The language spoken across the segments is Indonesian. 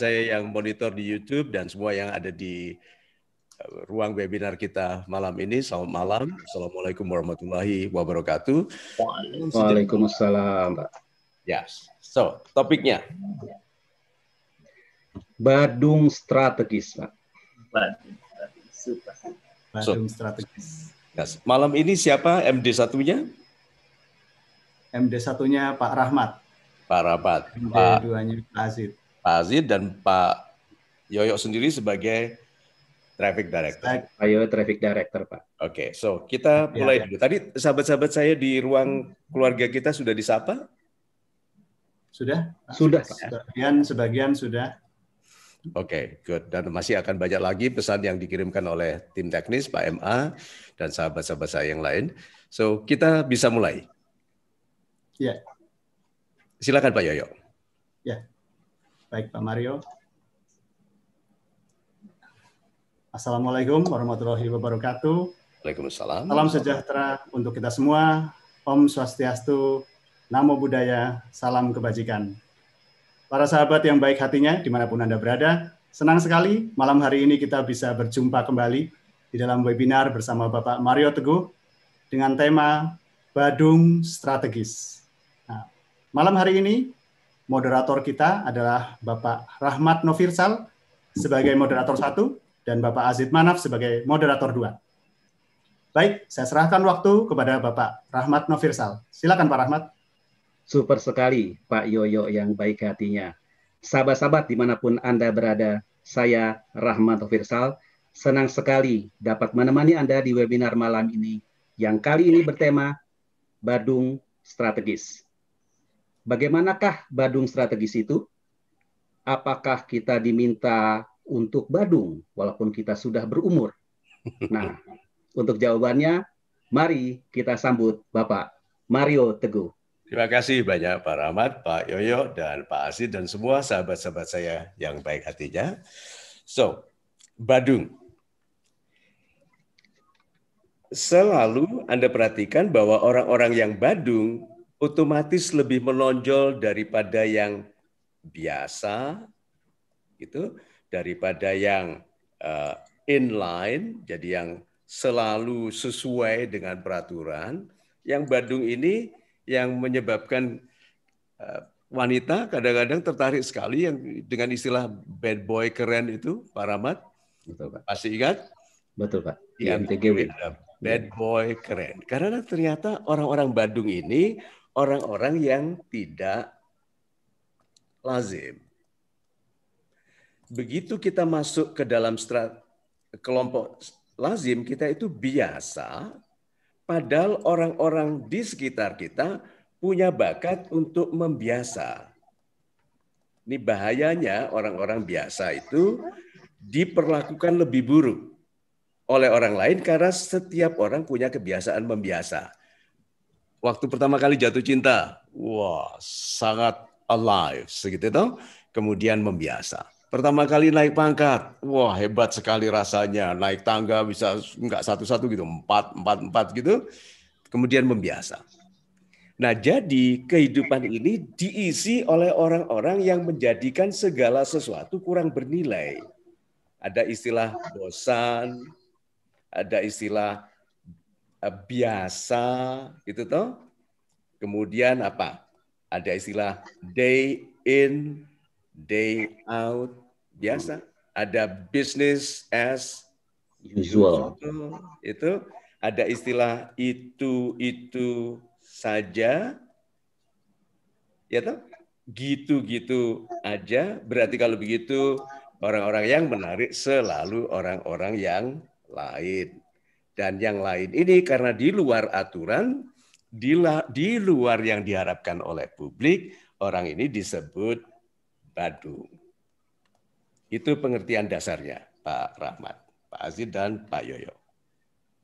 saya yang monitor di YouTube dan semua yang ada di eh, ruang webinar kita malam ini. Selamat malam. Assalamualaikum warahmatullahi wabarakatuh. Waalaikumsalam. Yes. Ya, so, topiknya. Badung strategis, Pak. Badung strategis. Badung so, strategis. Yes. Malam ini siapa MD satunya? MD satunya Pak Rahmat. Pak Rahmat. MD Pak... duanya Pak Azid. Pak Aziz dan Pak Yoyo sendiri sebagai Traffic Director. Pak Yoyo Traffic Director, Pak. Oke, okay, so kita ya. mulai ya, dulu. Tadi sahabat-sahabat saya di ruang keluarga kita sudah disapa? Sudah? Sudah, Pak. Sebagian, sebagian sudah. Oke, okay, good. Dan masih akan banyak lagi pesan yang dikirimkan oleh tim teknis Pak MA dan sahabat-sahabat saya yang lain. So, kita bisa mulai. Ya. Silakan Pak Yoyo. Ya. Baik, Pak Mario. Assalamualaikum warahmatullahi wabarakatuh. Waalaikumsalam. Salam sejahtera untuk kita semua. Om Swastiastu, Namo Buddhaya, Salam Kebajikan. Para sahabat yang baik hatinya, dimanapun Anda berada, senang sekali malam hari ini kita bisa berjumpa kembali di dalam webinar bersama Bapak Mario Teguh dengan tema Badung Strategis. Nah, malam hari ini moderator kita adalah Bapak Rahmat Novirsal sebagai moderator satu dan Bapak Azid Manaf sebagai moderator dua. Baik, saya serahkan waktu kepada Bapak Rahmat Novirsal. Silakan Pak Rahmat. Super sekali Pak Yoyo yang baik hatinya. Sahabat-sahabat dimanapun Anda berada, saya Rahmat Novirsal. Senang sekali dapat menemani Anda di webinar malam ini yang kali ini bertema Badung Strategis. Bagaimanakah Badung strategis itu? Apakah kita diminta untuk Badung walaupun kita sudah berumur? Nah, untuk jawabannya, mari kita sambut Bapak Mario Teguh. Terima kasih banyak Pak Rahmat, Pak Yoyo, dan Pak Asid, dan semua sahabat-sahabat saya yang baik hatinya. So, Badung. Selalu Anda perhatikan bahwa orang-orang yang Badung otomatis lebih menonjol daripada yang biasa gitu daripada yang uh, eh, inline jadi yang selalu sesuai dengan peraturan yang Bandung ini yang menyebabkan uh, wanita kadang-kadang tertarik sekali yang dengan istilah bad boy keren itu Pak Rahmat betul Pak pasti ingat betul Pak IMTGW iya, iya, bad boy keren karena ternyata orang-orang Bandung ini orang-orang yang tidak lazim. Begitu kita masuk ke dalam kelompok lazim, kita itu biasa, padahal orang-orang di sekitar kita punya bakat untuk membiasa. Ini bahayanya orang-orang biasa itu diperlakukan lebih buruk oleh orang lain karena setiap orang punya kebiasaan membiasa waktu pertama kali jatuh cinta, wah sangat alive segitu itu. Kemudian membiasa. Pertama kali naik pangkat, wah hebat sekali rasanya. Naik tangga bisa nggak satu-satu gitu, empat, empat, empat gitu. Kemudian membiasa. Nah jadi kehidupan ini diisi oleh orang-orang yang menjadikan segala sesuatu kurang bernilai. Ada istilah bosan, ada istilah Eh, biasa gitu toh. Kemudian apa? Ada istilah day in, day out, biasa. Ada business as usual. Itu ada istilah itu itu saja. Ya toh? Gitu-gitu aja. Berarti kalau begitu orang-orang yang menarik selalu orang-orang yang lain dan yang lain ini karena di luar aturan, di, di luar yang diharapkan oleh publik, orang ini disebut badu. Itu pengertian dasarnya Pak Rahmat, Pak Aziz, dan Pak Yoyo.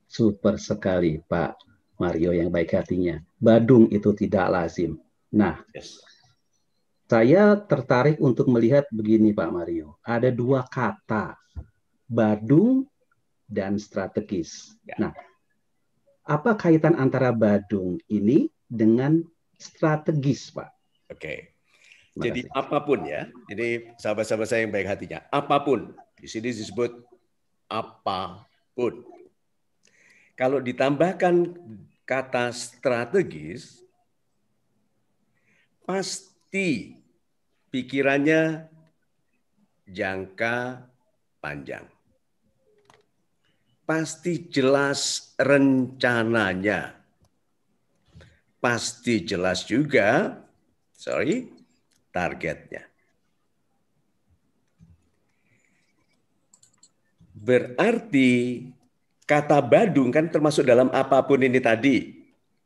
Super sekali Pak Mario yang baik hatinya. Badung itu tidak lazim. Nah, yes. saya tertarik untuk melihat begini Pak Mario. Ada dua kata, badung dan strategis. Ya. Nah, apa kaitan antara Badung ini dengan strategis, Pak? Oke. Okay. Jadi apapun ya, jadi sahabat-sahabat saya yang baik hatinya, apapun di sini disebut apapun. Kalau ditambahkan kata strategis, pasti pikirannya jangka panjang pasti jelas rencananya. Pasti jelas juga, sorry, targetnya. Berarti kata Badung kan termasuk dalam apapun ini tadi.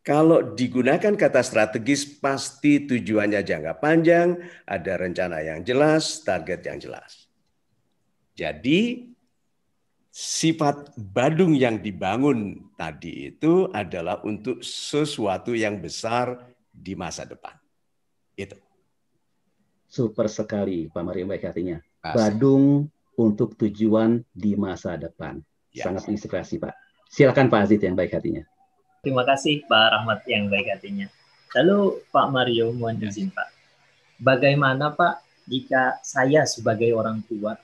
Kalau digunakan kata strategis pasti tujuannya jangka panjang, ada rencana yang jelas, target yang jelas. Jadi sifat Badung yang dibangun tadi itu adalah untuk sesuatu yang besar di masa depan. Itu. Super sekali, Pak Mario baik hatinya. Badung untuk tujuan di masa depan. Ya. Sangat inspirasi, Pak. Silakan Pak Aziz yang baik hatinya. Terima kasih Pak Rahmat yang baik hatinya. Lalu Pak Mario mohon izin ya. Pak. Bagaimana Pak jika saya sebagai orang tua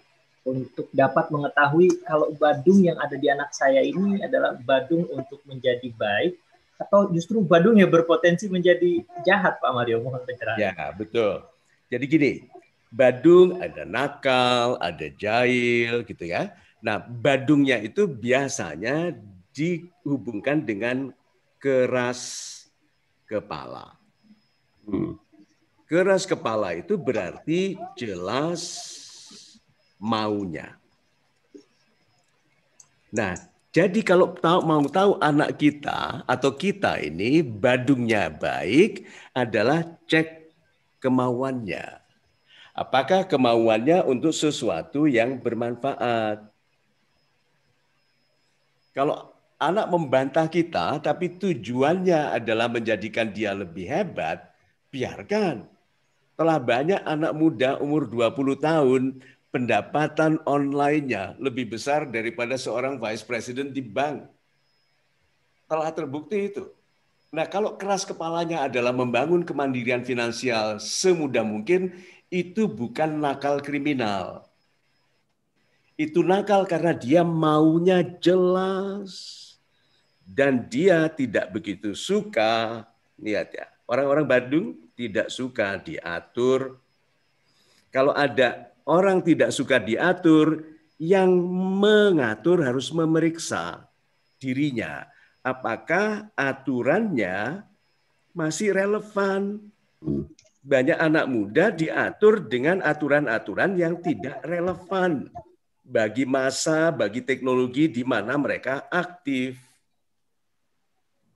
untuk dapat mengetahui kalau Badung yang ada di anak saya ini adalah Badung untuk menjadi baik atau justru Badung yang berpotensi menjadi jahat Pak Mario mohon pencerahan. Ya betul. Jadi gini, Badung ada nakal, ada jahil gitu ya. Nah Badungnya itu biasanya dihubungkan dengan keras kepala. Hmm. Keras kepala itu berarti jelas maunya. Nah, jadi kalau tahu, mau tahu anak kita atau kita ini badungnya baik adalah cek kemauannya. Apakah kemauannya untuk sesuatu yang bermanfaat? Kalau anak membantah kita tapi tujuannya adalah menjadikan dia lebih hebat, biarkan. Telah banyak anak muda umur 20 tahun pendapatan online-nya lebih besar daripada seorang vice president di bank. Telah terbukti itu. Nah, kalau keras kepalanya adalah membangun kemandirian finansial semudah mungkin, itu bukan nakal kriminal. Itu nakal karena dia maunya jelas dan dia tidak begitu suka lihat ya orang-orang Bandung tidak suka diatur kalau ada Orang tidak suka diatur, yang mengatur harus memeriksa dirinya. Apakah aturannya masih relevan? Banyak anak muda diatur dengan aturan-aturan yang tidak relevan bagi masa, bagi teknologi di mana mereka aktif.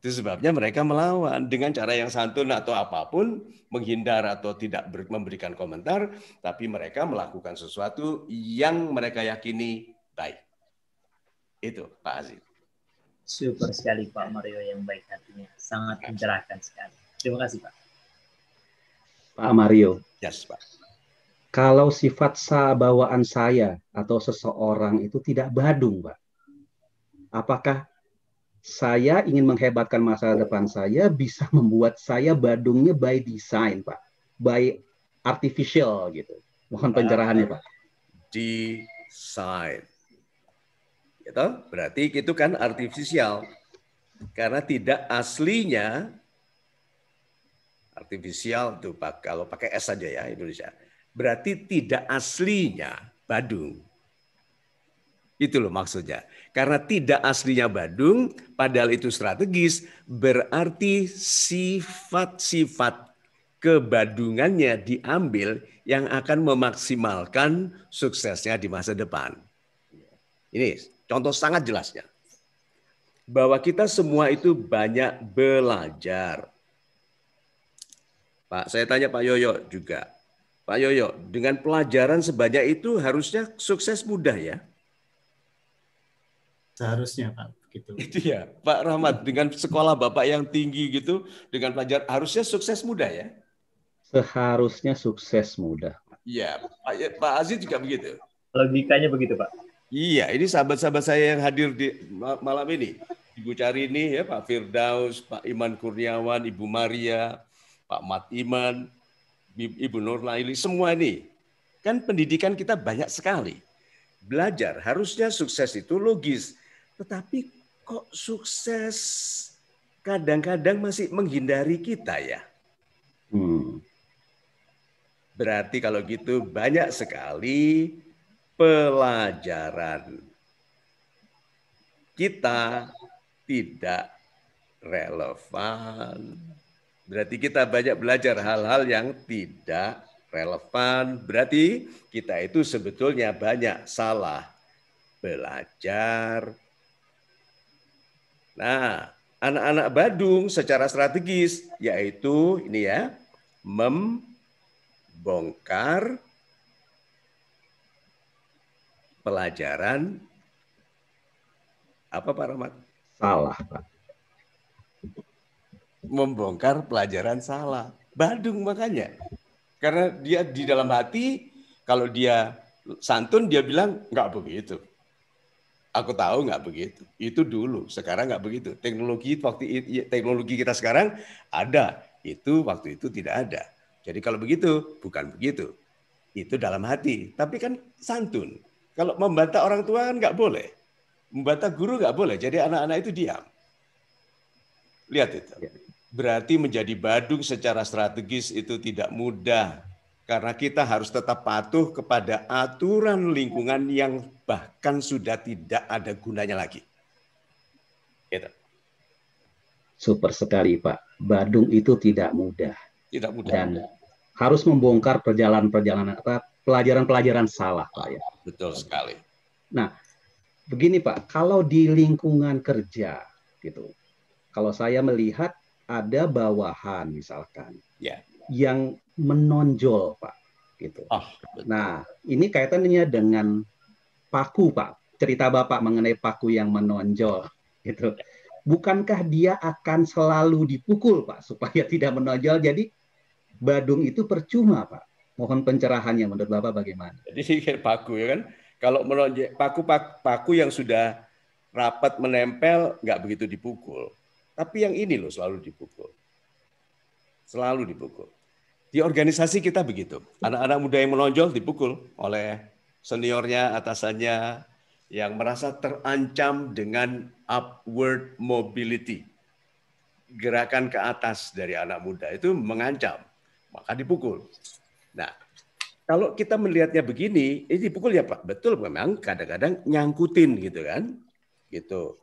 Itu sebabnya mereka melawan dengan cara yang santun atau apapun, menghindar atau tidak memberikan komentar, tapi mereka melakukan sesuatu yang mereka yakini baik. Itu Pak Aziz. Super sekali Pak Mario yang baik hatinya. Sangat mencerahkan sekali. Terima kasih Pak. Pak Mario. Yes Pak. Kalau sifat sabawaan saya atau seseorang itu tidak badung Pak. Apakah saya ingin menghebatkan masa depan saya bisa membuat saya Badungnya by design, Pak. By artificial gitu. Mohon pencerahannya, Pak. Design. Gitu? Ya Berarti itu kan artificial Karena tidak aslinya artificial tuh Pak, kalau pakai S saja ya Indonesia. Berarti tidak aslinya Badung itu loh maksudnya. Karena tidak aslinya Badung, padahal itu strategis, berarti sifat-sifat kebadungannya diambil yang akan memaksimalkan suksesnya di masa depan. Ini contoh sangat jelasnya. Bahwa kita semua itu banyak belajar. Pak, saya tanya Pak Yoyo juga. Pak Yoyo, dengan pelajaran sebanyak itu harusnya sukses mudah ya? seharusnya Pak. Gitu. Itu ya, Pak Rahmat dengan sekolah Bapak yang tinggi gitu, dengan pelajar harusnya sukses muda ya. Seharusnya sukses muda. Iya, Pak, ya, Pak Aziz juga begitu. Logikanya begitu Pak. Iya, ini sahabat-sahabat saya yang hadir di malam ini. Ibu ini ya, Pak Firdaus, Pak Iman Kurniawan, Ibu Maria, Pak Mat Iman, Ibu Nur Laili, semua ini. Kan pendidikan kita banyak sekali. Belajar, harusnya sukses itu logis. Tetapi kok sukses kadang-kadang masih menghindari kita ya? Hmm. Berarti kalau gitu banyak sekali pelajaran kita tidak relevan. Berarti kita banyak belajar hal-hal yang tidak relevan. Berarti kita itu sebetulnya banyak salah belajar, Nah, anak-anak Badung secara strategis yaitu ini ya, membongkar pelajaran apa Pak Rahmat? Salah, Pak. Membongkar pelajaran salah. Badung makanya. Karena dia di dalam hati kalau dia santun dia bilang enggak begitu. Aku tahu nggak begitu. Itu dulu. Sekarang nggak begitu. Teknologi waktu teknologi kita sekarang ada. Itu waktu itu tidak ada. Jadi kalau begitu, bukan begitu. Itu dalam hati. Tapi kan santun. Kalau membantah orang tua kan nggak boleh. Membantah guru nggak boleh. Jadi anak-anak itu diam. Lihat itu. Ya. Berarti menjadi badung secara strategis itu tidak mudah. Karena kita harus tetap patuh kepada aturan lingkungan yang bahkan sudah tidak ada gunanya lagi. Gitu. Super sekali Pak. Badung itu tidak mudah. Tidak mudah. Dan harus membongkar perjalanan-perjalanan pelajaran-pelajaran salah Pak ya. Betul sekali. Nah, begini Pak, kalau di lingkungan kerja gitu. Kalau saya melihat ada bawahan misalkan. Ya. Yeah. Yang menonjol, Pak. Gitu. Oh, Nah, ini kaitannya dengan paku, Pak. Cerita Bapak mengenai paku yang menonjol, gitu. Bukankah dia akan selalu dipukul, Pak, supaya tidak menonjol? Jadi Badung itu percuma, Pak. Mohon pencerahannya menurut Bapak bagaimana? Jadi sih paku ya kan. Kalau menonjol paku paku yang sudah rapat menempel nggak begitu dipukul. Tapi yang ini loh selalu dipukul. Selalu dipukul. Di organisasi kita begitu. Anak-anak muda yang menonjol dipukul oleh seniornya, atasannya, yang merasa terancam dengan upward mobility. Gerakan ke atas dari anak muda itu mengancam, maka dipukul. Nah, kalau kita melihatnya begini, ini dipukul ya Pak, betul memang kadang-kadang nyangkutin gitu kan. Gitu.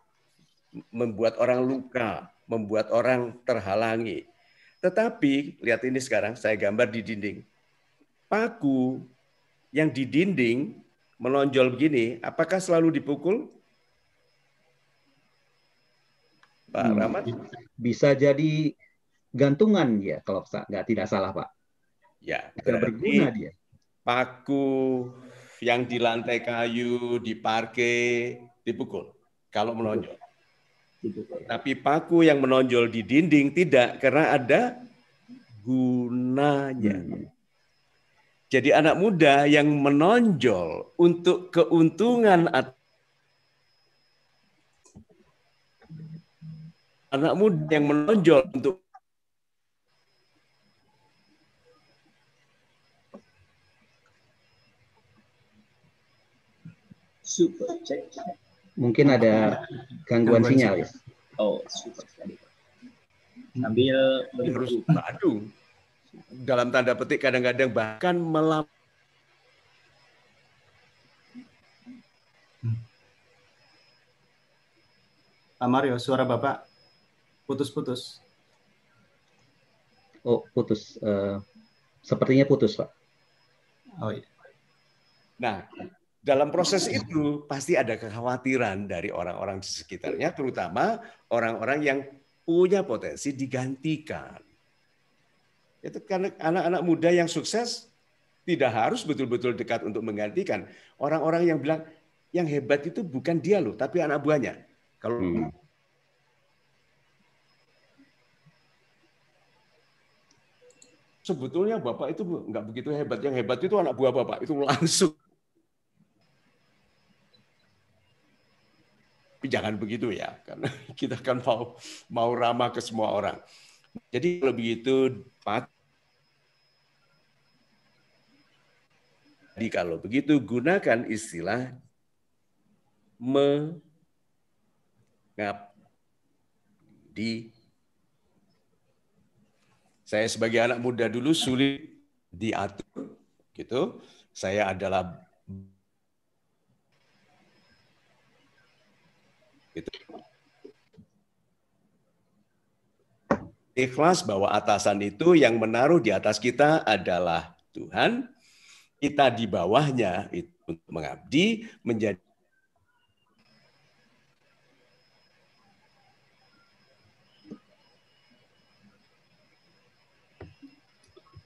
Membuat orang luka, membuat orang terhalangi. Tetapi, lihat ini sekarang, saya gambar di dinding. Paku yang di dinding menonjol begini, apakah selalu dipukul? Pak hmm, Rahmat? Bisa jadi gantungan ya, kalau nggak tidak salah Pak. Ya, bisa berguna dia. Paku yang di lantai kayu, di parke, dipukul kalau menonjol. Gitu, Tapi paku yang menonjol di dinding tidak karena ada gunanya. Hmm, hmm. Jadi anak muda yang menonjol untuk keuntungan anak muda yang menonjol untuk super check. Mungkin ada gangguan, sinyal. sinyal. Oh, super sekali. Sambil terus adu. Dalam tanda petik kadang-kadang bahkan melam Pak Mario, suara Bapak putus-putus. Oh, putus. Uh, sepertinya putus, Pak. Oh iya. Nah, dalam proses itu pasti ada kekhawatiran dari orang-orang di sekitarnya, terutama orang-orang yang punya potensi digantikan. Itu karena anak-anak muda yang sukses tidak harus betul-betul dekat untuk menggantikan. Orang-orang yang bilang yang hebat itu bukan dia loh, tapi anak buahnya. Kalau hmm. sebetulnya bapak itu nggak begitu hebat. Yang hebat itu anak buah bapak itu langsung Tapi jangan begitu ya, karena kita kan mau mau ramah ke semua orang. Jadi kalau begitu, jadi kalau begitu gunakan istilah mengap di saya sebagai anak muda dulu sulit diatur gitu saya adalah Itu ikhlas bahwa atasan itu yang menaruh di atas kita adalah Tuhan, kita di bawahnya itu untuk mengabdi menjadi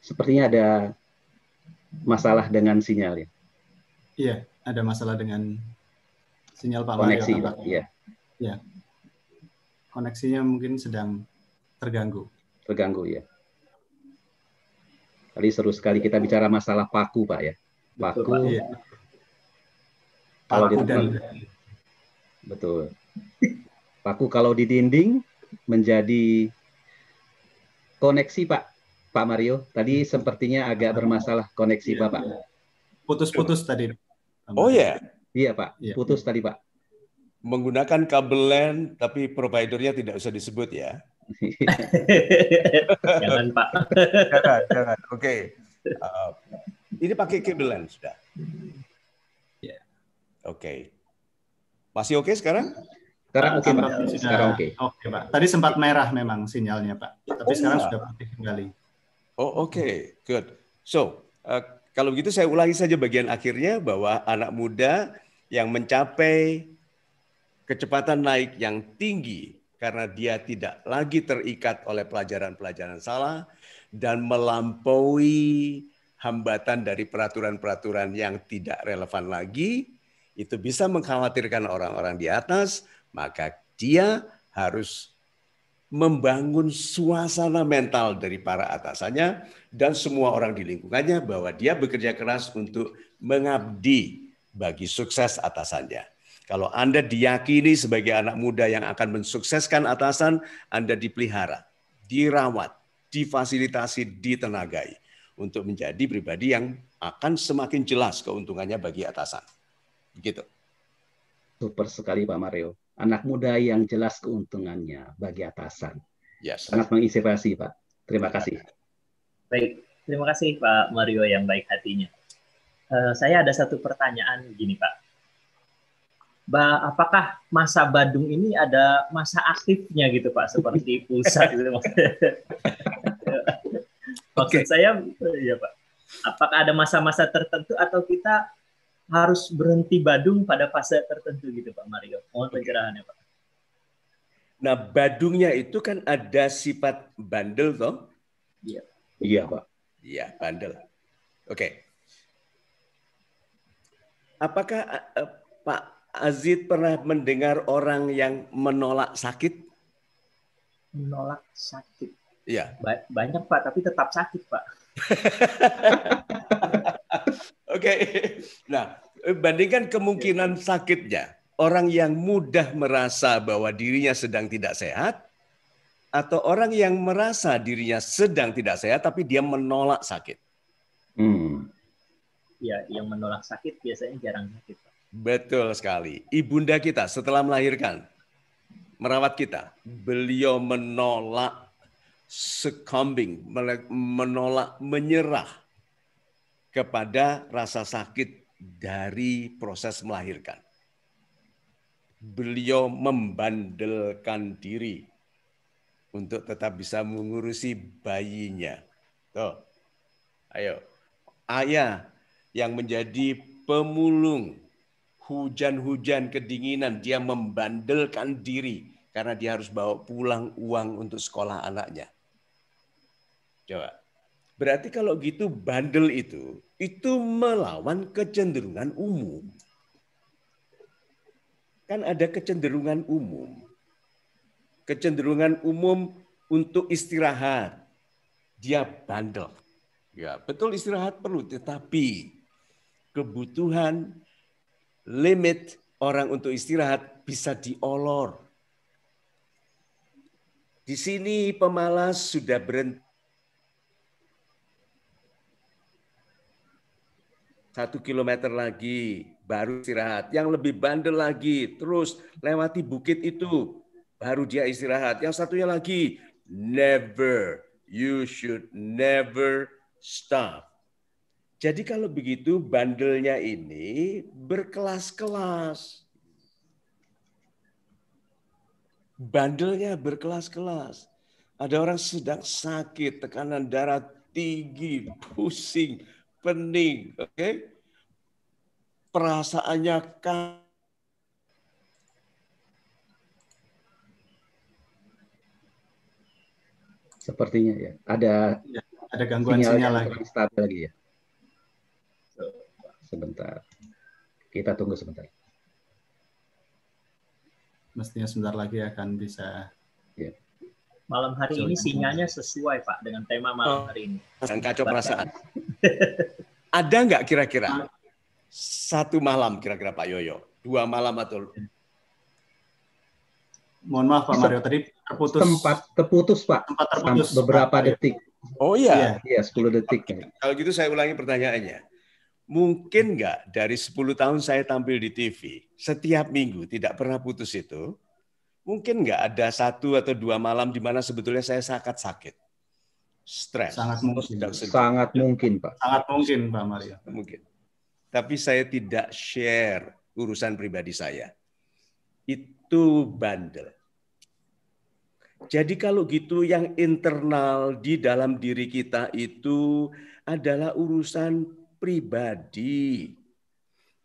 Sepertinya ada masalah dengan sinyal ya. Iya, ada masalah dengan sinyal Pak Koneksi, Mario. Iya. Ya. Koneksinya mungkin sedang terganggu. Terganggu ya. Tadi seru sekali kita bicara masalah paku, Pak ya. Paku. Betul, Pak, Ya. Kalau paku di dan... Betul. Paku kalau di dinding menjadi koneksi, Pak. Pak Mario, tadi sepertinya agak bermasalah koneksi ya, Bapak. Iya. Putus-putus tadi. Oh ya. Iya, Pak. Iya. Putus ya. tadi, Pak menggunakan kabel LAN tapi providernya tidak usah disebut ya. jangan Pak. jangan, jangan. Oke. Okay. Uh, ini pakai kabel LAN sudah. Ya. Oke. Okay. Masih oke okay sekarang? Sekarang oke okay, Pak. Sudah, sekarang oke. Okay. Oke okay, Pak. Tadi sempat merah memang sinyalnya Pak, tapi oh, sekarang sudah putih kembali. Oh oke, okay. good. So uh, kalau begitu saya ulangi saja bagian akhirnya bahwa anak muda yang mencapai kecepatan naik yang tinggi karena dia tidak lagi terikat oleh pelajaran-pelajaran salah dan melampaui hambatan dari peraturan-peraturan yang tidak relevan lagi, itu bisa mengkhawatirkan orang-orang di atas, maka dia harus membangun suasana mental dari para atasannya dan semua orang di lingkungannya bahwa dia bekerja keras untuk mengabdi bagi sukses atasannya. Kalau Anda diyakini sebagai anak muda yang akan mensukseskan atasan, Anda dipelihara, dirawat, difasilitasi, ditenagai untuk menjadi pribadi yang akan semakin jelas keuntungannya bagi atasan. Begitu. Super sekali Pak Mario. Anak muda yang jelas keuntungannya bagi atasan. Yes. Sangat menginspirasi Pak. Terima kasih. Baik, terima kasih Pak Mario yang baik hatinya. Uh, saya ada satu pertanyaan gini Pak ba apakah masa Badung ini ada masa aktifnya gitu Pak seperti pulsa gitu Maksud okay. saya ya Pak. Apakah ada masa-masa tertentu atau kita harus berhenti Badung pada fase tertentu gitu Pak Mario? Mohon pencerahannya Pak. Nah, Badungnya itu kan ada sifat bandel toh? Iya. Iya, Pak. Iya, bandel. Oke. Okay. Apakah uh, Pak Azid pernah mendengar orang yang menolak sakit? Menolak sakit. Ya, Ba banyak Pak, tapi tetap sakit Pak. Oke. okay. Nah, bandingkan kemungkinan sakitnya. Orang yang mudah merasa bahwa dirinya sedang tidak sehat atau orang yang merasa dirinya sedang tidak sehat tapi dia menolak sakit. Hmm. Ya, yang menolak sakit biasanya jarang sakit. Pak. Betul sekali. Ibunda kita setelah melahirkan, merawat kita, beliau menolak succumbing, menolak menyerah kepada rasa sakit dari proses melahirkan. Beliau membandelkan diri untuk tetap bisa mengurusi bayinya. Tuh. Ayo. Ayah yang menjadi pemulung hujan-hujan kedinginan dia membandelkan diri karena dia harus bawa pulang uang untuk sekolah anaknya. Coba. Berarti kalau gitu bandel itu itu melawan kecenderungan umum. Kan ada kecenderungan umum. Kecenderungan umum untuk istirahat. Dia bandel. Ya, betul istirahat perlu tetapi kebutuhan limit orang untuk istirahat bisa diolor. Di sini pemalas sudah berhenti. Satu kilometer lagi baru istirahat. Yang lebih bandel lagi terus lewati bukit itu baru dia istirahat. Yang satunya lagi never you should never stop jadi kalau begitu bandelnya ini berkelas-kelas. Bandelnya berkelas-kelas. Ada orang sedang sakit, tekanan darah tinggi, pusing, pening, oke? Okay? Perasaannya kan Sepertinya ya. Ada ya, ada gangguan sinyal, sinyal lagi. Stabil lagi ya sebentar. Kita tunggu sebentar. Mestinya sebentar lagi akan bisa. Yeah. Malam hari ini sinyalnya sesuai Pak dengan tema malam oh, hari ini. dan kacau perasaan. Ada nggak kira-kira satu malam kira-kira Pak Yoyo? Dua malam atau mohon maaf Pak Mario tadi terputus tempat terputus Pak tempat terputus beberapa Pak detik oh iya iya 10 detik kalau gitu saya ulangi pertanyaannya mungkin nggak dari 10 tahun saya tampil di TV, setiap minggu tidak pernah putus itu, mungkin nggak ada satu atau dua malam di mana sebetulnya saya sangat sakit. Stres. Sangat mungkin. Sangat ya. mungkin, Pak. Sangat mungkin, Pak Mario. Mungkin. Tapi saya tidak share urusan pribadi saya. Itu bandel. Jadi kalau gitu yang internal di dalam diri kita itu adalah urusan pribadi.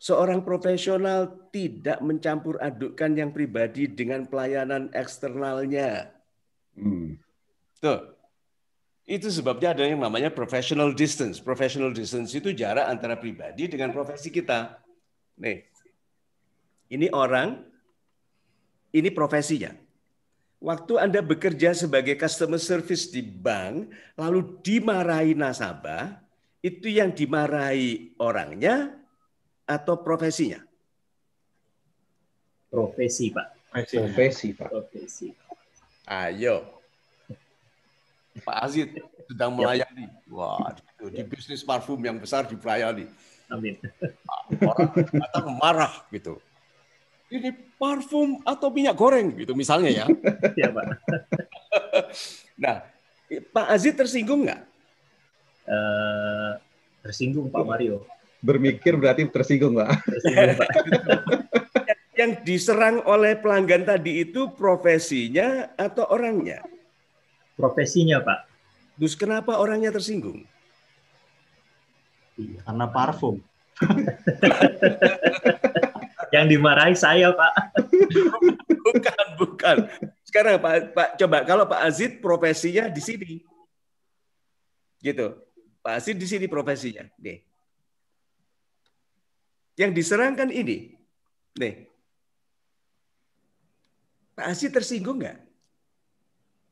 Seorang profesional tidak mencampur adukkan yang pribadi dengan pelayanan eksternalnya. Hmm. Tuh. Itu sebabnya ada yang namanya professional distance. Professional distance itu jarak antara pribadi dengan profesi kita. Nih, ini orang, ini profesinya. Waktu Anda bekerja sebagai customer service di bank, lalu dimarahi nasabah, itu yang dimarahi orangnya atau profesinya? Profesi, Pak. Profesi, Profesi Pak. Profesi. Ayo. Pak Aziz sedang ya. melayani. Wah, itu, di bisnis parfum yang besar di dipelayani. Amin. Orang datang marah gitu. Ini parfum atau minyak goreng gitu misalnya ya. Iya, Pak. nah, Pak Aziz tersinggung nggak? Eh, tersinggung Pak Mario. Bermikir berarti tersinggung Pak. Tersinggung, Pak. Yang diserang oleh pelanggan tadi itu profesinya atau orangnya? Profesinya Pak. Terus kenapa orangnya tersinggung? Iya, karena parfum. yang dimarahi saya pak bukan bukan sekarang pak pak coba kalau pak Azid profesinya di sini gitu pasti di sini profesinya. Nih. Yang diserangkan ini. Nih. Pak Asin tersinggung nggak?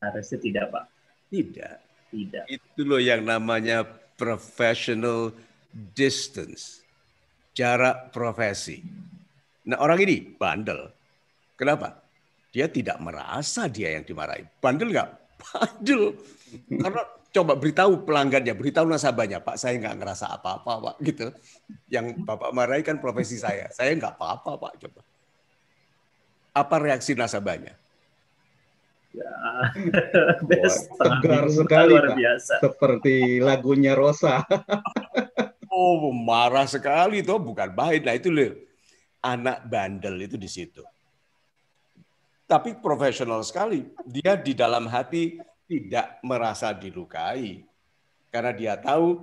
Harusnya tidak, Pak. Tidak. Tidak. Itu loh yang namanya professional distance. Jarak profesi. Nah orang ini bandel. Kenapa? Dia tidak merasa dia yang dimarahi. Bandel nggak? Bandel. Karena coba beritahu pelanggannya, beritahu nasabahnya, Pak saya nggak ngerasa apa-apa Pak gitu. Yang Bapak marahi kan profesi saya, saya nggak apa-apa Pak coba. Apa reaksi nasabahnya? Ya, Wah, tegar sekali luar biasa. Pak. Seperti lagunya Rosa. oh, marah sekali tuh, bukan baik. Nah itu loh, anak bandel itu di situ. Tapi profesional sekali. Dia di dalam hati tidak merasa dilukai karena dia tahu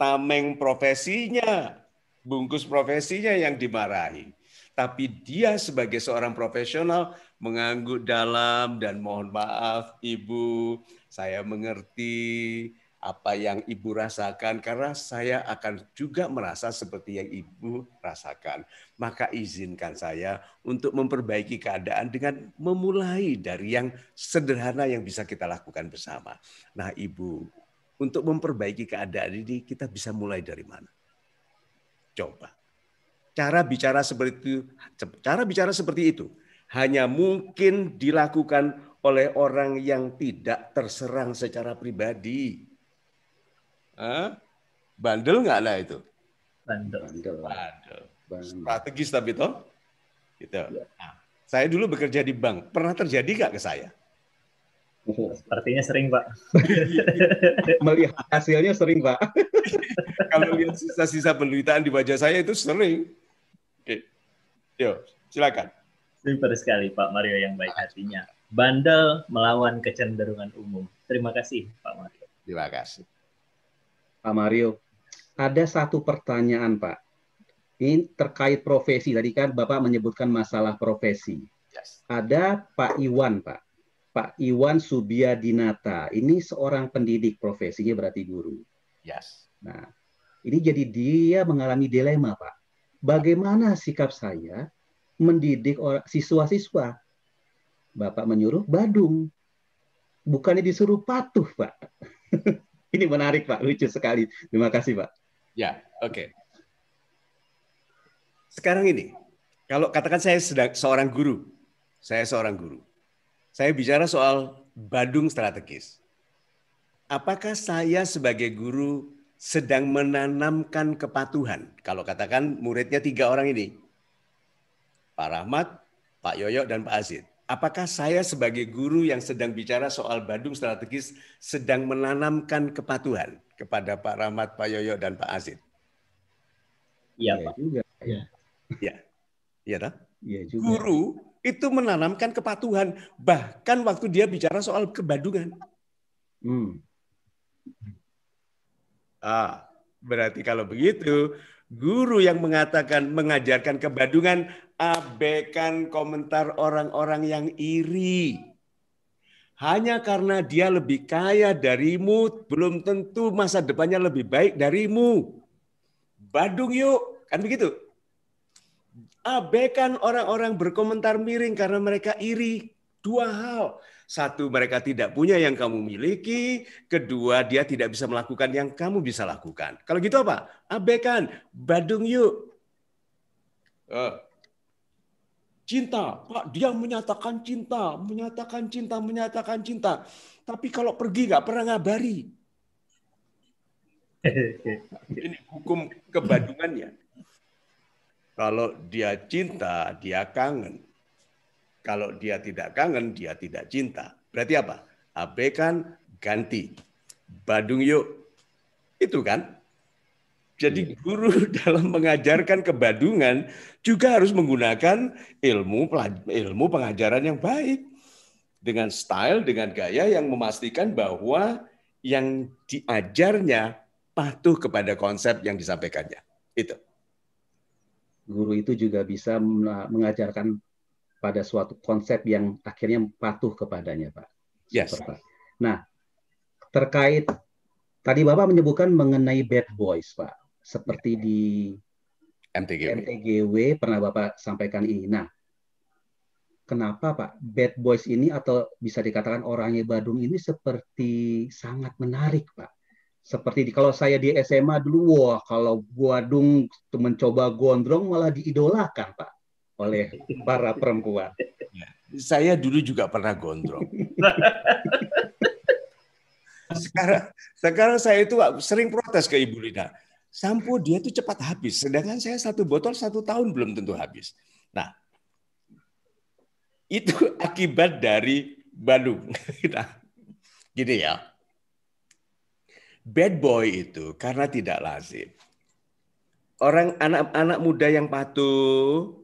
tameng profesinya, bungkus profesinya yang dimarahi. Tapi dia sebagai seorang profesional mengangguk dalam dan mohon maaf Ibu, saya mengerti apa yang ibu rasakan karena saya akan juga merasa seperti yang ibu rasakan. Maka izinkan saya untuk memperbaiki keadaan dengan memulai dari yang sederhana yang bisa kita lakukan bersama. Nah, ibu, untuk memperbaiki keadaan ini kita bisa mulai dari mana? Coba. Cara bicara seperti itu, cara bicara seperti itu hanya mungkin dilakukan oleh orang yang tidak terserang secara pribadi Hah? Bandel nggak lah itu? Bandel. Bandel. Bandel. Strategis tapi toh. Gitu. Ya. saya dulu bekerja di bank. Pernah terjadi nggak ke saya? Sepertinya sering, Pak. Melihat hasilnya sering, Pak. Kalau lihat sisa-sisa penderitaan di wajah saya itu sering. Oke. Yo, silakan. Super sekali Pak Mario yang baik hatinya. Bandel melawan kecenderungan umum. Terima kasih Pak Mario. Terima kasih. Pak Mario. Ada satu pertanyaan, Pak. Ini terkait profesi. Tadi kan Bapak menyebutkan masalah profesi. Yes. Ada Pak Iwan, Pak. Pak Iwan Subiadinata. Ini seorang pendidik, profesinya berarti guru. Yes. Nah, ini jadi dia mengalami dilema, Pak. Bagaimana sikap saya mendidik siswa-siswa? Bapak menyuruh Badung. Bukannya disuruh patuh, Pak. Ini menarik Pak, lucu sekali. Terima kasih Pak. Ya, oke. Okay. Sekarang ini, kalau katakan saya sedang seorang guru, saya seorang guru. Saya bicara soal Badung strategis. Apakah saya sebagai guru sedang menanamkan kepatuhan? Kalau katakan muridnya tiga orang ini, Pak Rahmat, Pak Yoyo, dan Pak Azid apakah saya sebagai guru yang sedang bicara soal Bandung strategis sedang menanamkan kepatuhan kepada Pak Rahmat, Pak Yoyo, dan Pak Azid? Iya, iya, Pak. Juga. Iya. Iya. Iya, Iya juga. Guru itu menanamkan kepatuhan bahkan waktu dia bicara soal kebandungan. Hmm. Ah, berarti kalau begitu Guru yang mengatakan mengajarkan kebadungan abaikan komentar orang-orang yang iri. Hanya karena dia lebih kaya darimu, belum tentu masa depannya lebih baik darimu. Badung yuk, kan begitu? Abaikan orang-orang berkomentar miring karena mereka iri. Dua hal. Satu, mereka tidak punya yang kamu miliki. Kedua, dia tidak bisa melakukan yang kamu bisa lakukan. Kalau gitu apa? Abaikan, badung yuk. Uh. Cinta, Pak, dia menyatakan cinta, menyatakan cinta, menyatakan cinta. Tapi kalau pergi nggak pernah ngabari. Ini hukum kebadungannya. Kalau dia cinta, dia kangen. Kalau dia tidak kangen, dia tidak cinta. Berarti apa? Abaikan, ganti. Badung yuk. Itu kan? Jadi iya. guru dalam mengajarkan kebadungan juga harus menggunakan ilmu ilmu pengajaran yang baik dengan style, dengan gaya yang memastikan bahwa yang diajarnya patuh kepada konsep yang disampaikannya. Itu. Guru itu juga bisa mengajarkan pada suatu konsep yang akhirnya patuh kepadanya, Pak. Yes. Pak. Nah, terkait tadi Bapak menyebutkan mengenai bad boys, Pak, seperti di MTGW. MTGW pernah Bapak sampaikan ini. Nah, kenapa Pak bad boys ini atau bisa dikatakan orangnya Badung ini seperti sangat menarik, Pak? Seperti di, kalau saya di SMA dulu, wah kalau Badung mencoba gondrong malah diidolakan, Pak oleh para perempuan. Saya dulu juga pernah gondrong. sekarang sekarang saya itu sering protes ke Ibu Lina. Sampo dia itu cepat habis, sedangkan saya satu botol satu tahun belum tentu habis. Nah, itu akibat dari Bandung. Nah, gini ya, bad boy itu karena tidak lazim. Orang anak-anak muda yang patuh,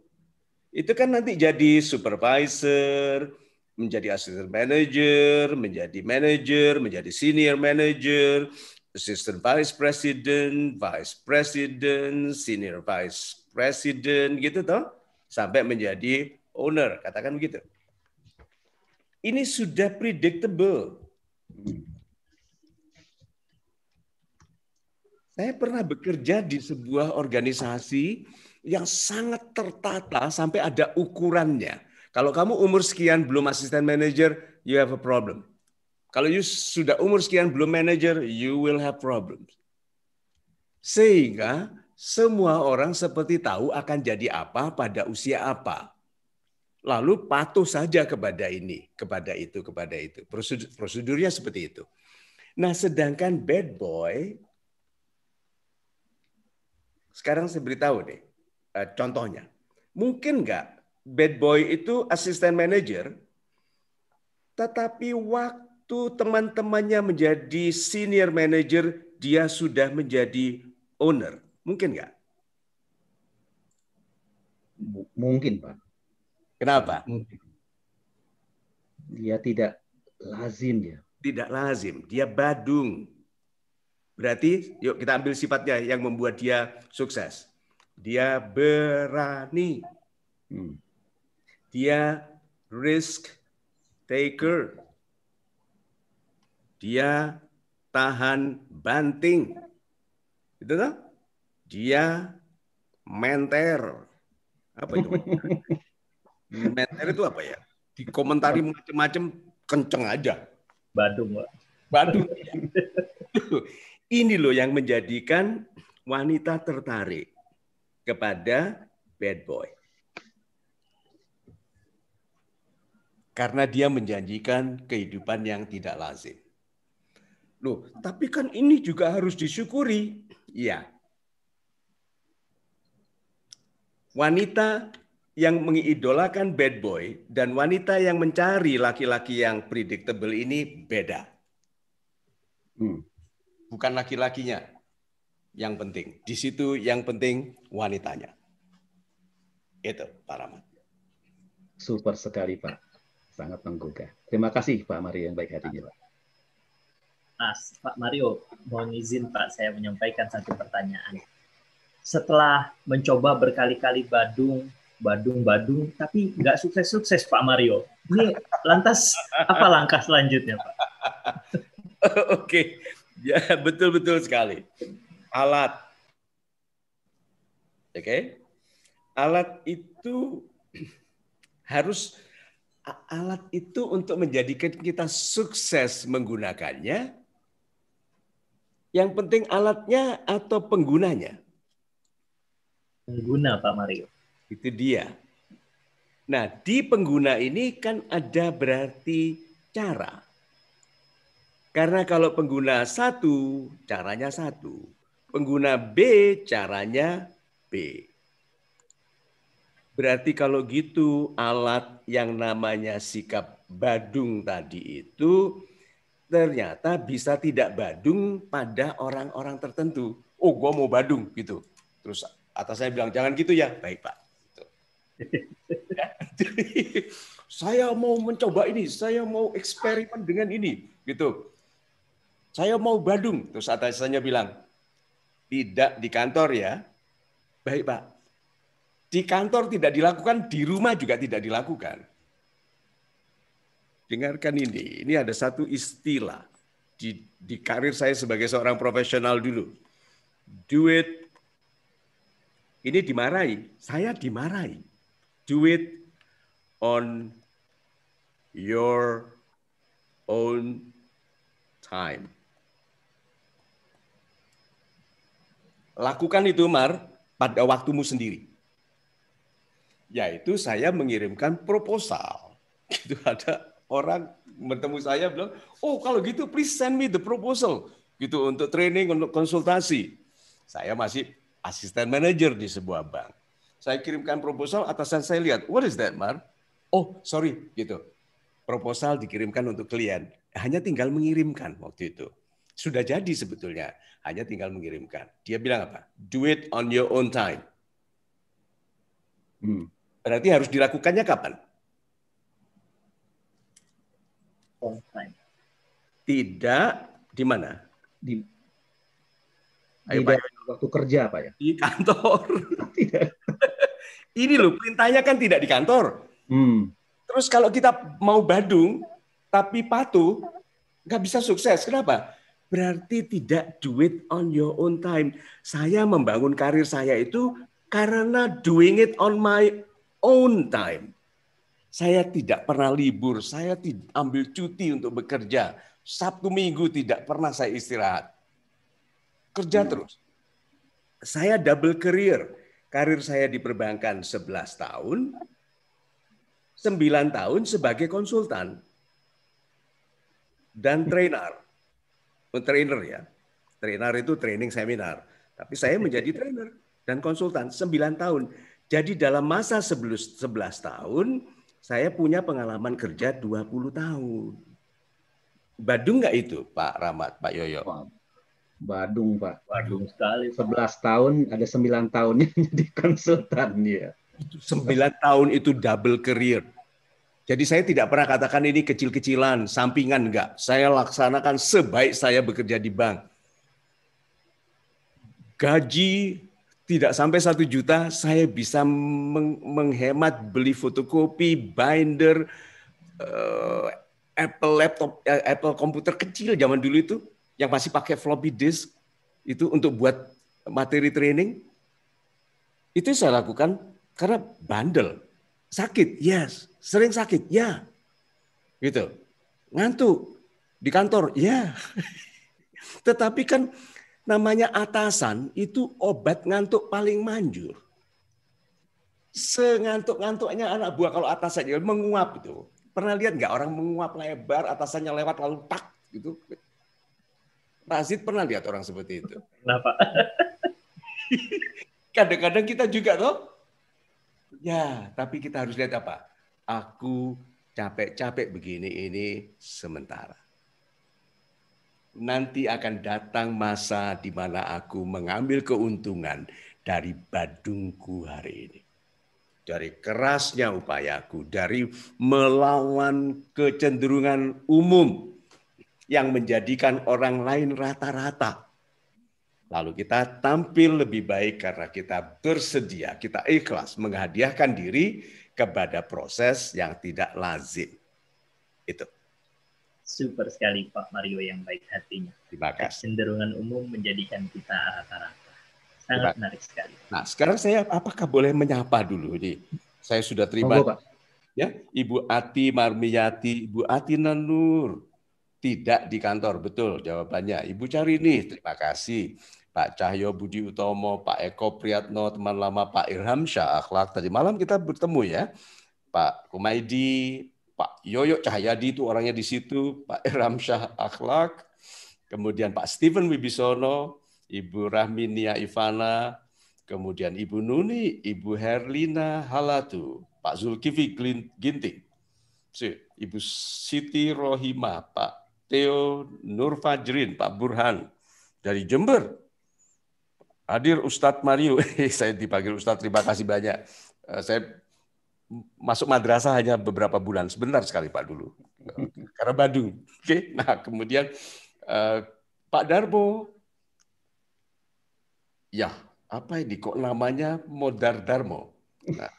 itu kan nanti jadi supervisor, menjadi assistant manager, menjadi manager, menjadi senior manager, assistant vice president, vice president, senior vice president gitu toh sampai menjadi owner, katakan begitu. Ini sudah predictable. Saya pernah bekerja di sebuah organisasi yang sangat tertata sampai ada ukurannya. Kalau kamu umur sekian belum asisten manager, you have a problem. Kalau you sudah umur sekian belum manager, you will have problems. Sehingga semua orang seperti tahu akan jadi apa pada usia apa. Lalu patuh saja kepada ini, kepada itu, kepada itu. Prosedur, prosedurnya seperti itu. Nah, sedangkan bad boy sekarang saya beritahu deh Eh, contohnya, mungkin nggak bad boy itu asisten manager, tetapi waktu teman-temannya menjadi senior manager, dia sudah menjadi owner. Mungkin nggak? Mungkin, Pak. Kenapa? Mungkin. Dia tidak lazim ya. Tidak lazim, dia badung. Berarti yuk kita ambil sifatnya yang membuat dia sukses dia berani, hmm. dia risk taker, dia tahan banting, itu kan? Dia menter, apa itu? menter itu apa ya? Dikomentari macam-macam kenceng aja. Badung, Pak. Badung. Ini loh yang menjadikan wanita tertarik kepada bad boy. Karena dia menjanjikan kehidupan yang tidak lazim. Loh, tapi kan ini juga harus disyukuri. Iya. Wanita yang mengidolakan bad boy dan wanita yang mencari laki-laki yang predictable ini beda. Hmm. Bukan laki-lakinya, yang penting. Di situ yang penting wanitanya. Itu Pak Rahmat. Super sekali Pak. Sangat menggugah. Terima kasih Pak Mario yang baik hatinya Pak. Mas, Pak Mario, mohon izin Pak saya menyampaikan satu pertanyaan. Setelah mencoba berkali-kali Badung, Badung, Badung, tapi nggak sukses-sukses Pak Mario. Ini lantas apa langkah selanjutnya Pak? Oke, okay. ya betul-betul sekali alat. Oke. Okay? Alat itu harus alat itu untuk menjadikan kita sukses menggunakannya. Yang penting alatnya atau penggunanya. Pengguna Pak Mario. Itu dia. Nah, di pengguna ini kan ada berarti cara. Karena kalau pengguna satu, caranya satu. Pengguna B caranya B. Berarti kalau gitu alat yang namanya sikap badung tadi itu ternyata bisa tidak badung pada orang-orang tertentu. Oh, gua mau badung gitu. Terus atas saya bilang jangan gitu ya. Baik, Pak. Gitu. saya mau mencoba ini, saya mau eksperimen dengan ini, gitu. Saya mau badung. Terus atasannya bilang, tidak di kantor ya. Baik, Pak. Di kantor tidak dilakukan, di rumah juga tidak dilakukan. Dengarkan ini, ini ada satu istilah di, di karir saya sebagai seorang profesional dulu. Do it. Ini dimarahi, saya dimarahi. Do it on your own time. Lakukan itu, Mar, pada waktumu sendiri. Yaitu saya mengirimkan proposal. Gitu ada orang bertemu saya bilang, oh kalau gitu please send me the proposal. Gitu untuk training, untuk konsultasi. Saya masih asisten manager di sebuah bank. Saya kirimkan proposal, atasan saya lihat, what is that, Mar? Oh, sorry, gitu. Proposal dikirimkan untuk klien. Hanya tinggal mengirimkan waktu itu. Sudah jadi sebetulnya, hanya tinggal mengirimkan. Dia bilang apa? Do it on your own time. Hmm. Berarti harus dilakukannya kapan? On time. Tidak di mana? Di Ayo, pak. waktu kerja pak ya? Di kantor. Tidak. Ini loh perintahnya kan tidak di kantor. Hmm. Terus kalau kita mau Badung tapi patuh, nggak bisa sukses. Kenapa? Berarti tidak do it on your own time. Saya membangun karir saya itu karena doing it on my own time. Saya tidak pernah libur, saya tidak ambil cuti untuk bekerja. Sabtu minggu tidak pernah saya istirahat. Kerja hmm. terus. Saya double career. Karir saya di perbankan 11 tahun, 9 tahun sebagai konsultan dan trainer trainer ya. Trainer itu training seminar. Tapi saya menjadi trainer dan konsultan 9 tahun. Jadi dalam masa 11 tahun, saya punya pengalaman kerja 20 tahun. Badung nggak itu Pak Ramat Pak Yoyo? Badung Pak. Badung sekali. 11 tahun, ada 9 tahunnya jadi konsultan ya. 9 tahun itu double career jadi saya tidak pernah katakan ini kecil-kecilan, sampingan enggak. Saya laksanakan sebaik saya bekerja di bank. Gaji tidak sampai satu juta, saya bisa meng menghemat beli fotokopi, binder, uh, Apple laptop, uh, Apple komputer kecil zaman dulu itu yang masih pakai floppy disk itu untuk buat materi training. Itu saya lakukan karena bandel, sakit, yes Sering sakit? Ya. Gitu. Ngantuk di kantor? Ya. Tetapi kan namanya atasan itu obat ngantuk paling manjur. Sengantuk-ngantuknya anak buah kalau atasannya menguap itu Pernah lihat nggak orang menguap lebar, atasannya lewat lalu tak gitu. Razid pernah lihat orang seperti itu. Kenapa? Kadang-kadang kita juga tuh. Ya, tapi kita harus lihat apa? aku capek-capek begini ini sementara. Nanti akan datang masa di mana aku mengambil keuntungan dari badungku hari ini. Dari kerasnya upayaku, dari melawan kecenderungan umum yang menjadikan orang lain rata-rata. Lalu kita tampil lebih baik karena kita bersedia, kita ikhlas menghadiahkan diri kepada proses yang tidak lazim. Itu. Super sekali Pak Mario yang baik hatinya. Terima kasih. Cenderungan umum menjadikan kita arah-arah. Sangat Terima. menarik sekali. Nah, sekarang saya apakah boleh menyapa dulu nih? Saya sudah terima Monggo, Pak. ya Ibu Ati Marmiyati, Ibu Ati Nanur. Tidak di kantor, betul jawabannya. Ibu Carini, terima kasih. Pak Cahyo Budi Utomo, Pak Eko Priyatno, teman lama Pak Irham Syah Akhlak. Tadi malam kita bertemu ya. Pak Kumaidi, Pak Yoyo Cahyadi itu orangnya di situ, Pak Irham Syah Akhlak, kemudian Pak Steven Wibisono, Ibu Rahminia Ivana, kemudian Ibu Nuni, Ibu Herlina Halatu, Pak Zulkifli Ginting, Ibu Siti Rohima, Pak Theo Nurfajrin, Pak Burhan dari Jember, Hadir Ustadz Mario, eh, saya dipanggil Ustadz, terima kasih banyak. Eh, saya masuk madrasah hanya beberapa bulan, sebentar sekali Pak dulu, karena Badung. Oke, nah kemudian eh, Pak Darbo, ya apa ini kok namanya Modar Darmo. Nah,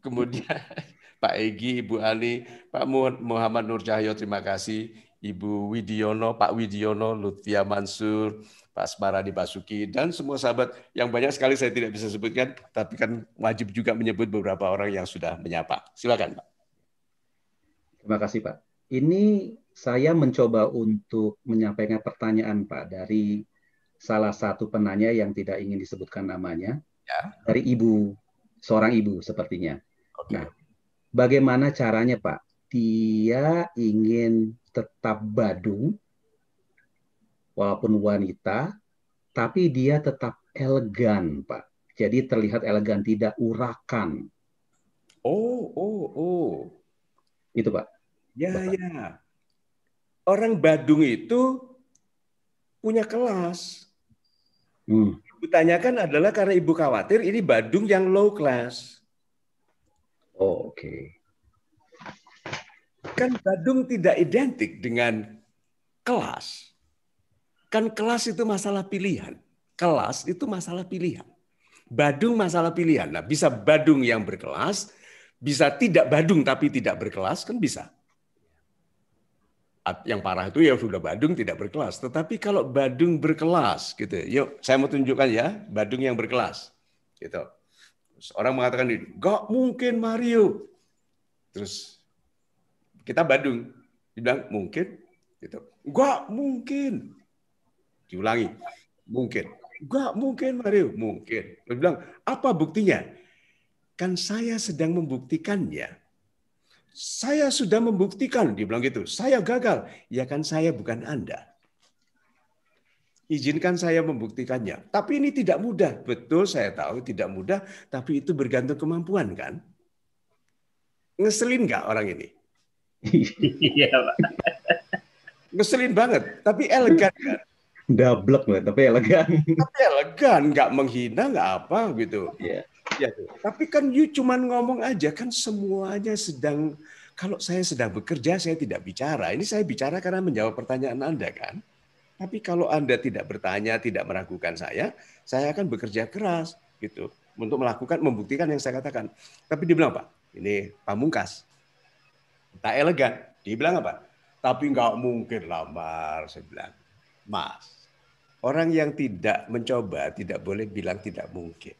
kemudian Pak Egi, Ibu Ali, Pak Muhammad Nur Cahyo, terima kasih. Ibu Widiono, Pak Widiono, Lutfia Mansur, Pak Asmara Basuki, dan semua sahabat yang banyak sekali saya tidak bisa sebutkan, tapi kan wajib juga menyebut beberapa orang yang sudah menyapa. Silakan Pak. Terima kasih Pak. Ini saya mencoba untuk menyampaikan pertanyaan Pak dari salah satu penanya yang tidak ingin disebutkan namanya, ya. dari ibu, seorang ibu sepertinya. Okay. Nah, bagaimana caranya Pak? Dia ingin tetap Badung, walaupun wanita, tapi dia tetap elegan, Pak. Jadi terlihat elegan, tidak urakan. Oh, oh, oh. Itu, Pak. Ya, Bapak. ya. Orang Badung itu punya kelas. Hmm. Ditanyakan adalah karena ibu khawatir ini Badung yang low class. Oh, oke. Okay. Kan Badung tidak identik dengan kelas. Kan kelas itu masalah pilihan. Kelas itu masalah pilihan. Badung masalah pilihan. Nah, bisa badung yang berkelas, bisa tidak badung tapi tidak berkelas, kan bisa. Yang parah itu ya sudah badung tidak berkelas. Tetapi kalau badung berkelas, gitu. Yuk, saya mau tunjukkan ya, badung yang berkelas. Gitu. Terus orang mengatakan ini, gak mungkin Mario. Terus kita badung, dibilang mungkin, gitu. Gak mungkin. Diulangi. Mungkin. Enggak mungkin Mario. Mungkin. Dia bilang, apa buktinya? Kan saya sedang membuktikannya. Saya sudah membuktikan. Dia bilang gitu. Saya gagal. Ya kan saya bukan Anda. Izinkan saya membuktikannya. Tapi ini tidak mudah. Betul saya tahu tidak mudah. Tapi itu bergantung kemampuan kan? Ngeselin nggak orang ini? Iya Pak. Ngeselin banget. Tapi elegan kan? Dablek lah, tapi elegan. Tapi elegan, nggak menghina, nggak apa gitu. Iya. Ya, tapi kan you cuma ngomong aja kan semuanya sedang kalau saya sedang bekerja saya tidak bicara. Ini saya bicara karena menjawab pertanyaan Anda kan. Tapi kalau Anda tidak bertanya, tidak meragukan saya, saya akan bekerja keras gitu untuk melakukan membuktikan yang saya katakan. Tapi dibilang apa? Ini pamungkas. Tak elegan. Dibilang apa? Tapi nggak mungkin lamar Saya bilang, Mas, Orang yang tidak mencoba tidak boleh bilang tidak mungkin.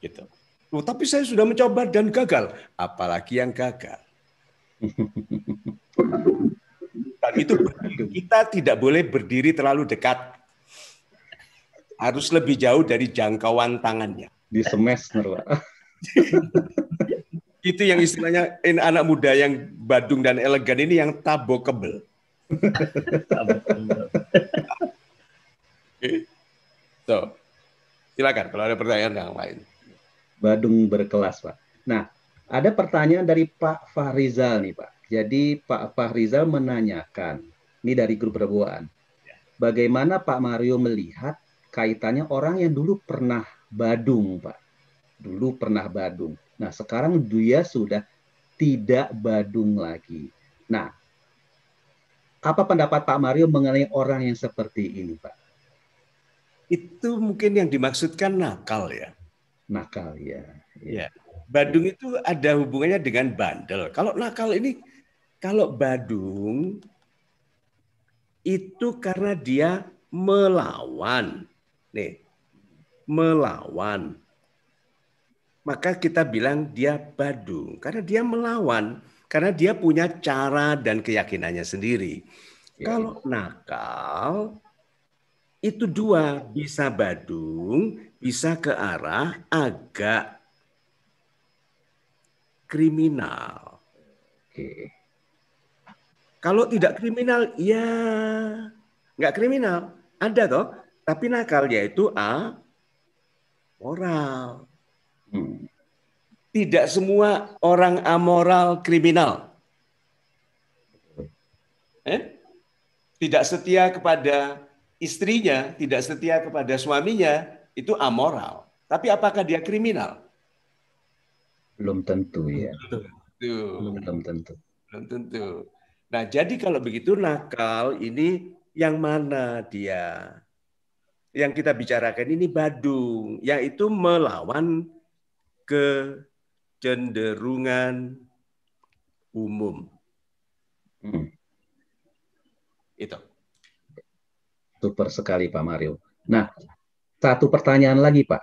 Gitu. Oh, tapi saya sudah mencoba dan gagal, apalagi yang gagal. Dan itu kita tidak boleh berdiri terlalu dekat. Harus lebih jauh dari jangkauan tangannya. Di semester, Pak. itu yang istilahnya anak muda yang badung dan elegan ini yang tabokebel. tabokebel so, silakan kalau ada pertanyaan yang lain. Badung berkelas, Pak. Nah, ada pertanyaan dari Pak Fahrizal nih, Pak. Jadi Pak Fahrizal menanyakan, ini dari grup perbuatan. bagaimana Pak Mario melihat kaitannya orang yang dulu pernah Badung, Pak. Dulu pernah Badung. Nah, sekarang dia sudah tidak Badung lagi. Nah, apa pendapat Pak Mario mengenai orang yang seperti ini, Pak? itu mungkin yang dimaksudkan nakal ya. Nakal ya. Ya. ya. Badung itu ada hubungannya dengan bandel. Kalau nakal ini kalau badung itu karena dia melawan. Nih, melawan. Maka kita bilang dia badung karena dia melawan, karena dia punya cara dan keyakinannya sendiri. Ya. Kalau nakal itu dua bisa Badung bisa ke arah agak kriminal. Oke. Kalau tidak kriminal ya nggak kriminal ada toh tapi nakal yaitu a moral. Hmm. Tidak semua orang amoral kriminal. Eh? Tidak setia kepada istrinya tidak setia kepada suaminya itu amoral. Tapi apakah dia kriminal? Belum tentu ya. Belum tentu. Belum tentu. Belum tentu. Nah, jadi kalau begitu nakal ini yang mana dia? Yang kita bicarakan ini Badung, yaitu melawan kecenderungan umum. Hmm. Itu. Super sekali Pak Mario. Nah, satu pertanyaan lagi Pak.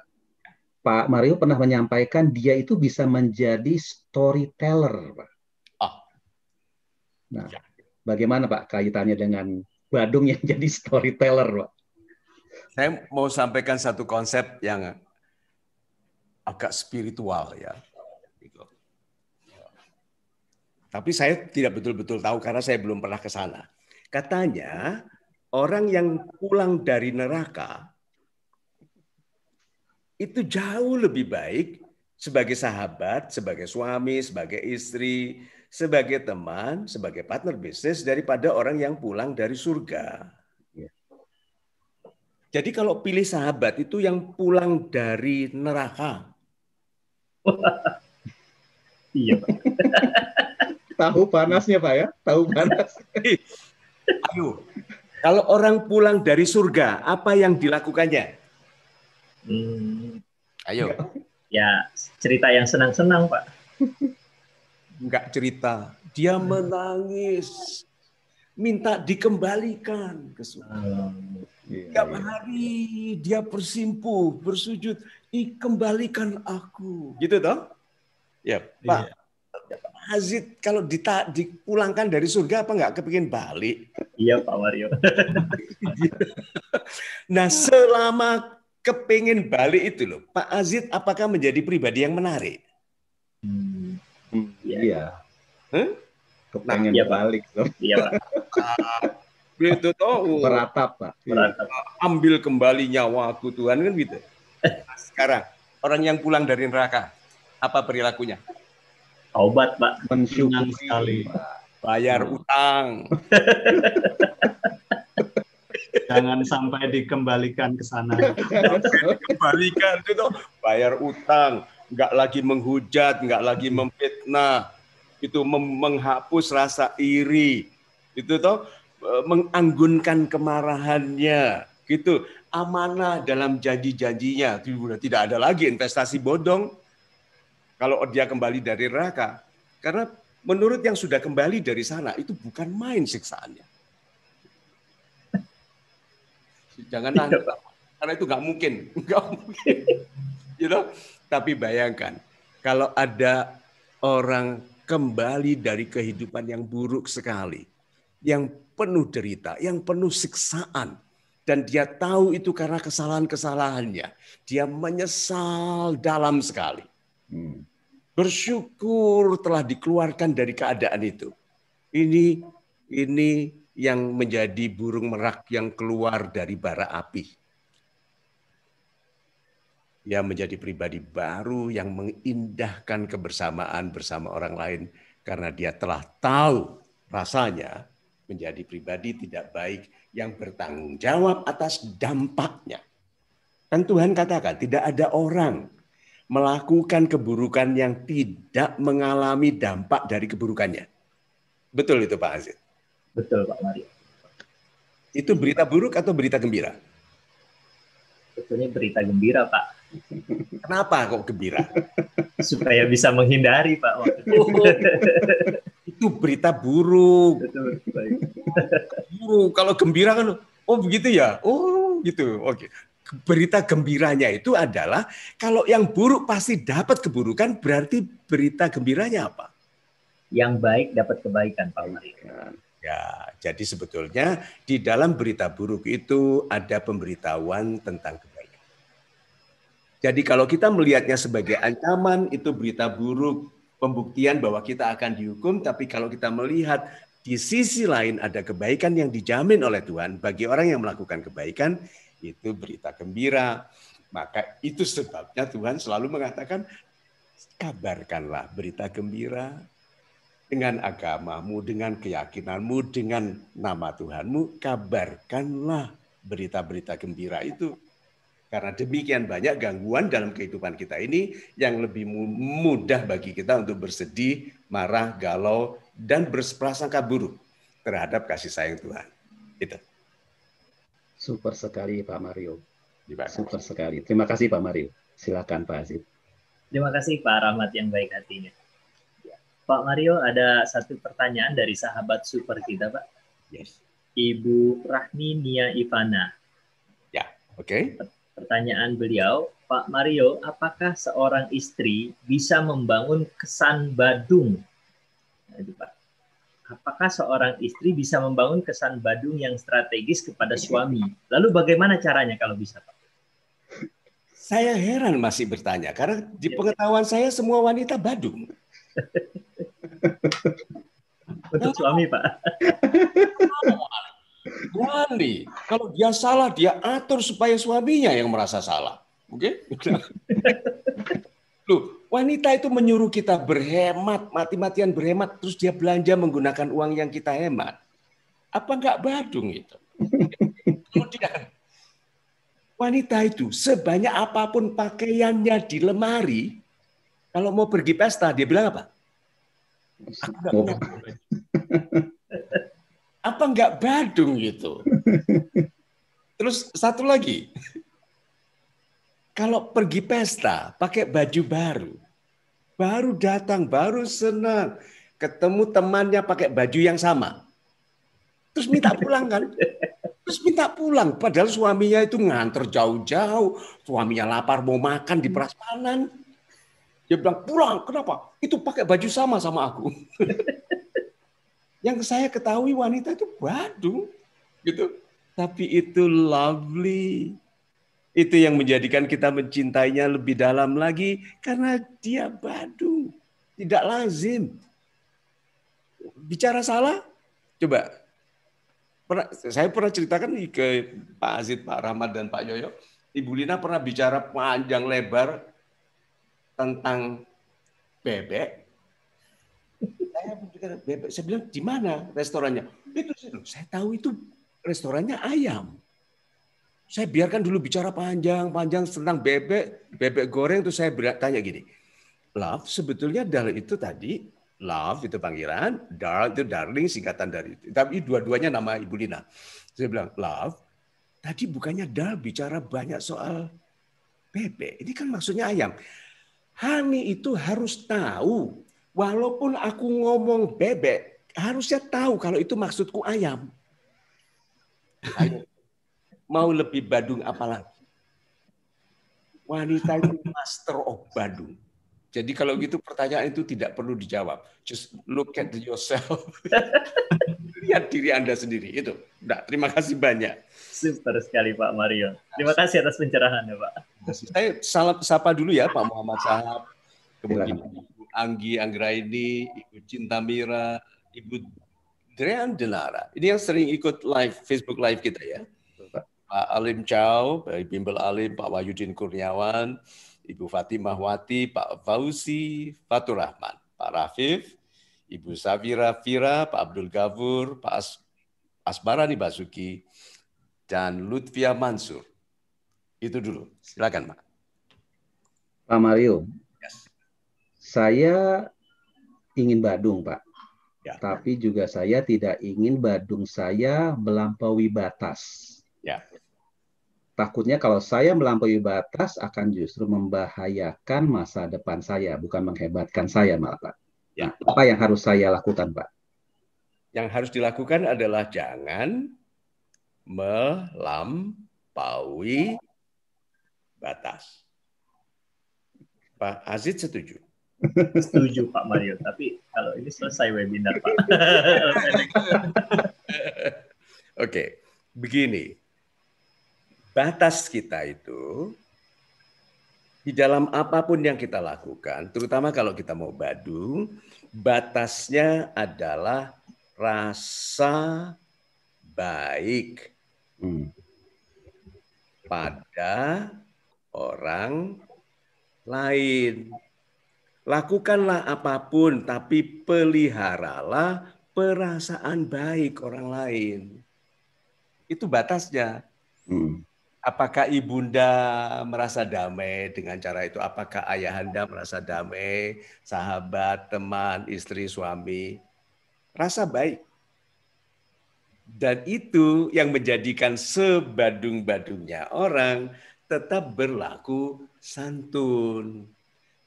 Pak Mario pernah menyampaikan dia itu bisa menjadi storyteller, Pak. Oh. Nah, ya. bagaimana Pak kaitannya dengan Badung yang jadi storyteller, Pak? Saya mau sampaikan satu konsep yang agak spiritual ya. Gitu. Tapi saya tidak betul-betul tahu karena saya belum pernah ke sana. Katanya orang yang pulang dari neraka itu jauh lebih baik sebagai sahabat, sebagai suami, sebagai istri, sebagai teman, sebagai partner bisnis daripada orang yang pulang dari surga. Ya. Jadi kalau pilih sahabat itu yang pulang dari neraka. iya, Tahu panasnya, Pak ya. Tahu panas. Ayo, kalau orang pulang dari surga, apa yang dilakukannya? Hmm. Ayo. Ya, cerita yang senang-senang, Pak. Enggak cerita. Dia hmm. menangis. Minta dikembalikan ke surga. Hmm. Iya, iya. hari dia bersimpuh, bersujud, Dikembalikan aku. Gitu toh? Ya, Pak. Iya. Aziz kalau dita, dipulangkan dari surga apa nggak kepingin balik? Iya Pak Mario. nah selama kepingin balik itu loh, Pak Aziz apakah menjadi pribadi yang menarik? Hmm, iya. iya. Huh? Kepengen nah, iya, balik loh. Iya Pak. gitu toh. Meratap Pak. Meratap. Iya. Ambil kembali nyawaku Tuhan kan gitu. sekarang orang yang pulang dari neraka apa perilakunya? Obat, Pak. Mensyukuri. sekali. Bayar utang. Jangan sampai dikembalikan ke sana. dikembalikan itu bayar utang, nggak lagi menghujat, nggak lagi memfitnah, itu menghapus rasa iri, itu toh e, menganggunkan kemarahannya, gitu amanah dalam janji-janjinya. Tidak ada lagi investasi bodong kalau dia kembali dari neraka. Karena menurut yang sudah kembali dari sana, itu bukan main siksaannya. Jangan nanti iya, karena itu nggak mungkin. Nggak mungkin. You know? Tapi bayangkan, kalau ada orang kembali dari kehidupan yang buruk sekali, yang penuh derita, yang penuh siksaan, dan dia tahu itu karena kesalahan-kesalahannya. Dia menyesal dalam sekali. Bersyukur telah dikeluarkan dari keadaan itu. Ini ini yang menjadi burung merak yang keluar dari bara api. Ia menjadi pribadi baru yang mengindahkan kebersamaan bersama orang lain karena dia telah tahu rasanya menjadi pribadi tidak baik yang bertanggung jawab atas dampaknya. Kan Tuhan katakan tidak ada orang melakukan keburukan yang tidak mengalami dampak dari keburukannya. Betul itu Pak Aziz? Betul Pak Mario. Itu berita buruk atau berita gembira? Betulnya berita gembira Pak. Kenapa kok gembira? Supaya bisa menghindari Pak. Oh, oh, itu berita buruk. Betul, buruk. Kalau gembira kan, oh begitu ya? Oh gitu, oke. Okay berita gembiranya itu adalah kalau yang buruk pasti dapat keburukan, berarti berita gembiranya apa? Yang baik dapat kebaikan, Pak Umar. Ya, jadi sebetulnya di dalam berita buruk itu ada pemberitahuan tentang kebaikan. Jadi kalau kita melihatnya sebagai ancaman, itu berita buruk, pembuktian bahwa kita akan dihukum, tapi kalau kita melihat di sisi lain ada kebaikan yang dijamin oleh Tuhan bagi orang yang melakukan kebaikan, itu berita gembira. Maka itu sebabnya Tuhan selalu mengatakan, kabarkanlah berita gembira dengan agamamu, dengan keyakinanmu, dengan nama Tuhanmu, kabarkanlah berita-berita gembira itu. Karena demikian banyak gangguan dalam kehidupan kita ini yang lebih mudah bagi kita untuk bersedih, marah, galau, dan berprasangka buruk terhadap kasih sayang Tuhan. Itu. Super sekali Pak Mario. Super sekali. Terima kasih Pak Mario. Silakan Pak Aziz. Terima kasih Pak Rahmat yang baik hatinya. Pak Mario, ada satu pertanyaan dari sahabat super kita, Pak. Yes. Ibu Rahmi Nia Ivana. Ya, oke. Okay. Pertanyaan beliau, Pak Mario, apakah seorang istri bisa membangun kesan Badung? Nah, itu, Pak apakah seorang istri bisa membangun kesan Badung yang strategis kepada suami? Lalu bagaimana caranya kalau bisa, Pak? Saya heran masih bertanya karena di iya. pengetahuan saya semua wanita Badung. Untuk suami, Pak. Wani, Kalau dia salah, dia atur supaya suaminya yang merasa salah. Oke? Okay? Loh, wanita itu menyuruh kita berhemat, mati-matian berhemat, terus dia belanja menggunakan uang yang kita hemat. Apa enggak badung itu? Kemudian, wanita itu sebanyak apapun pakaiannya di lemari, kalau mau pergi pesta, dia bilang apa? Aku enggak oh. Apa enggak badung gitu? Terus satu lagi, kalau pergi pesta, pakai baju baru. Baru datang, baru senang. Ketemu temannya pakai baju yang sama. Terus minta pulang kan? Terus minta pulang. Padahal suaminya itu nganter jauh-jauh. Suaminya lapar mau makan di prasmanan. Dia bilang, pulang. Kenapa? Itu pakai baju sama sama aku. Yang saya ketahui wanita itu badung. Gitu. Tapi itu lovely. Itu yang menjadikan kita mencintainya lebih dalam lagi karena dia badu, tidak lazim. Bicara salah, coba. Pernah, saya pernah ceritakan ke Pak Aziz, Pak Rahmat, dan Pak Yoyo. Ibu Lina pernah bicara panjang lebar tentang bebek. Saya bebek. Saya bilang di mana restorannya? Itu saya tahu itu restorannya ayam saya biarkan dulu bicara panjang-panjang tentang bebek, bebek goreng itu saya tanya gini. Love sebetulnya dari itu tadi love itu panggilan, dark itu darling singkatan dari itu. Tapi dua-duanya nama Ibu Lina. Saya bilang, "Love, tadi bukannya Dal bicara banyak soal bebek. Ini kan maksudnya ayam. Hani itu harus tahu walaupun aku ngomong bebek, harusnya tahu kalau itu maksudku ayam. Mau lebih Badung apalagi? Wanita itu master of Badung. Jadi kalau gitu pertanyaan itu tidak perlu dijawab. Just look at yourself. Lihat diri Anda sendiri. Itu. Nah, terima kasih banyak. Super sekali Pak Mario. Terima kasih atas pencerahannya Pak. Saya salam sapa dulu ya Pak Muhammad Sahab. Kemudian Ibu Anggi Anggraini, Ibu Cinta Mira, Ibu Drian Delara. Ini yang sering ikut live Facebook live kita ya. Pak Alim Chow, Bimbel Alim, Pak Wahyudin Kurniawan, Ibu Fatimah Wati, Pak Fauzi Fatur Rahman, Pak Rafif, Ibu Safira Fira, Pak Abdul Gafur, Pak As Asbarani Basuki, dan Lutfia Mansur. Itu dulu. Silakan, Pak. Pak Mario, yes. saya ingin Badung, Pak. Ya. Tapi juga saya tidak ingin Badung saya melampaui batas takutnya kalau saya melampaui batas akan justru membahayakan masa depan saya, bukan menghebatkan saya malah Pak. Ya. Nah, apa yang harus saya lakukan Pak? Yang harus dilakukan adalah jangan melampaui batas. Pak Aziz setuju. Setuju Pak Mario, tapi kalau ini selesai webinar Pak. Oke, okay. begini batas kita itu di dalam apapun yang kita lakukan, terutama kalau kita mau badu, batasnya adalah rasa baik hmm. pada orang lain. Lakukanlah apapun, tapi peliharalah perasaan baik orang lain. Itu batasnya. Hmm apakah ibunda merasa damai dengan cara itu? Apakah ayahanda merasa damai? Sahabat, teman, istri, suami, rasa baik. Dan itu yang menjadikan sebadung-badungnya orang tetap berlaku santun,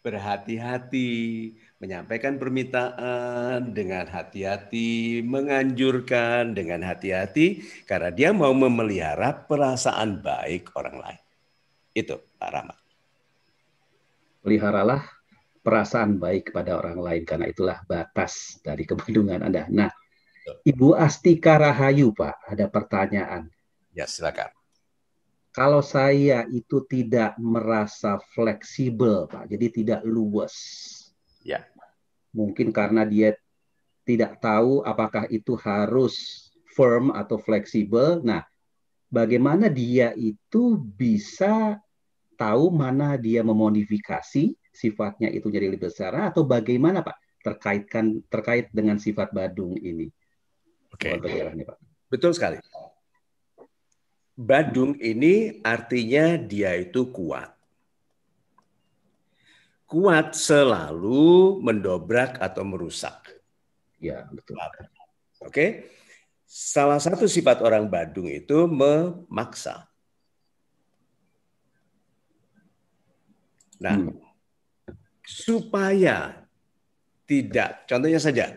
berhati-hati, menyampaikan permintaan dengan hati-hati, menganjurkan dengan hati-hati karena dia mau memelihara perasaan baik orang lain. Itu Pak Rahmat. Peliharalah perasaan baik kepada orang lain karena itulah batas dari kebendungan Anda. Nah, Ibu Astika Rahayu, Pak, ada pertanyaan. Ya, silakan. Kalau saya itu tidak merasa fleksibel, Pak, jadi tidak luwes Ya. Mungkin karena dia tidak tahu apakah itu harus firm atau fleksibel. Nah, bagaimana dia itu bisa tahu mana dia memodifikasi sifatnya itu jadi lebih besar nah, atau bagaimana Pak terkaitkan terkait dengan sifat Badung ini? Oke. Okay. Betul sekali. Badung ini artinya dia itu kuat kuat selalu mendobrak atau merusak. Ya, betul. Oke. Okay? Salah satu sifat orang Badung itu memaksa. Nah, hmm. supaya tidak, contohnya saja,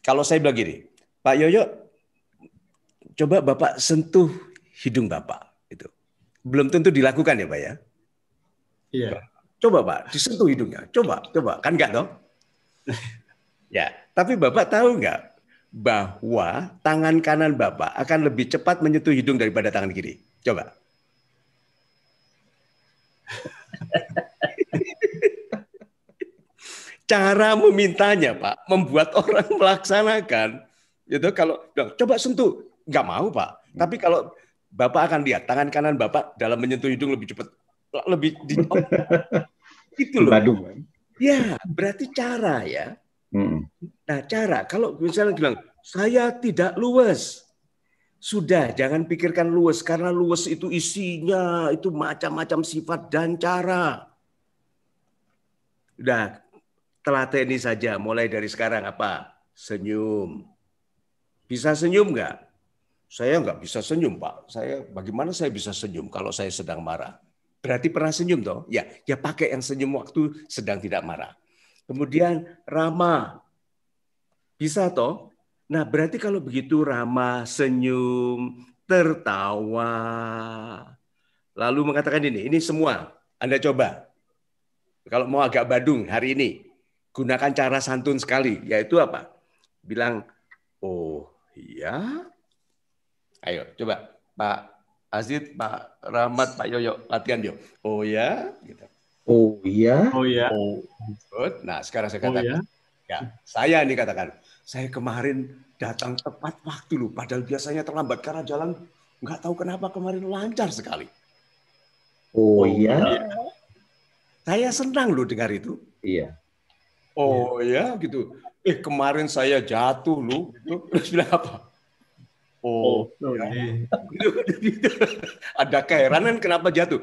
kalau saya bilang gini, Pak Yoyo, coba Bapak sentuh hidung Bapak. Itu. Belum tentu dilakukan ya Pak ya? Iya. Coba Pak, disentuh hidungnya. Coba, coba. Kan enggak dong? ya, tapi Bapak tahu enggak bahwa tangan kanan Bapak akan lebih cepat menyentuh hidung daripada tangan kiri? Coba. Cara memintanya, Pak, membuat orang melaksanakan. Itu ya kalau coba sentuh, nggak mau, Pak. Tapi kalau Bapak akan lihat tangan kanan Bapak dalam menyentuh hidung lebih cepat lebih di oh, itu loh. Badu. Kan? Ya, berarti cara ya. Hmm. Nah, cara kalau misalnya bilang saya tidak luwes. Sudah, jangan pikirkan luwes karena luwes itu isinya itu macam-macam sifat dan cara. Nah, telateni saja mulai dari sekarang apa? Senyum. Bisa senyum nggak? Saya nggak bisa senyum, Pak. Saya bagaimana saya bisa senyum kalau saya sedang marah? Berarti pernah senyum toh? Ya, ya pakai yang senyum waktu sedang tidak marah. Kemudian rama Bisa toh? Nah, berarti kalau begitu rama senyum, tertawa. Lalu mengatakan ini, ini semua Anda coba. Kalau mau agak badung hari ini, gunakan cara santun sekali, yaitu apa? Bilang, oh iya. Ayo, coba Pak Azid, Pak Rahmat, Pak Yoyo latihan dia. Oh ya, gitu. Oh ya, Oh ya. Oh, good. Nah, sekarang saya oh katakan. Oh, ya? ya, saya ini katakan. Saya kemarin datang tepat waktu loh, padahal biasanya terlambat karena jalan nggak tahu kenapa kemarin lancar sekali. Oh, oh iya. iya. Saya senang loh dengar itu. Iya. Oh iya ya, gitu. Eh kemarin saya jatuh loh, gitu. Terus bilang apa? Oh, oh, ya. gitu. ada keheranan kenapa jatuh?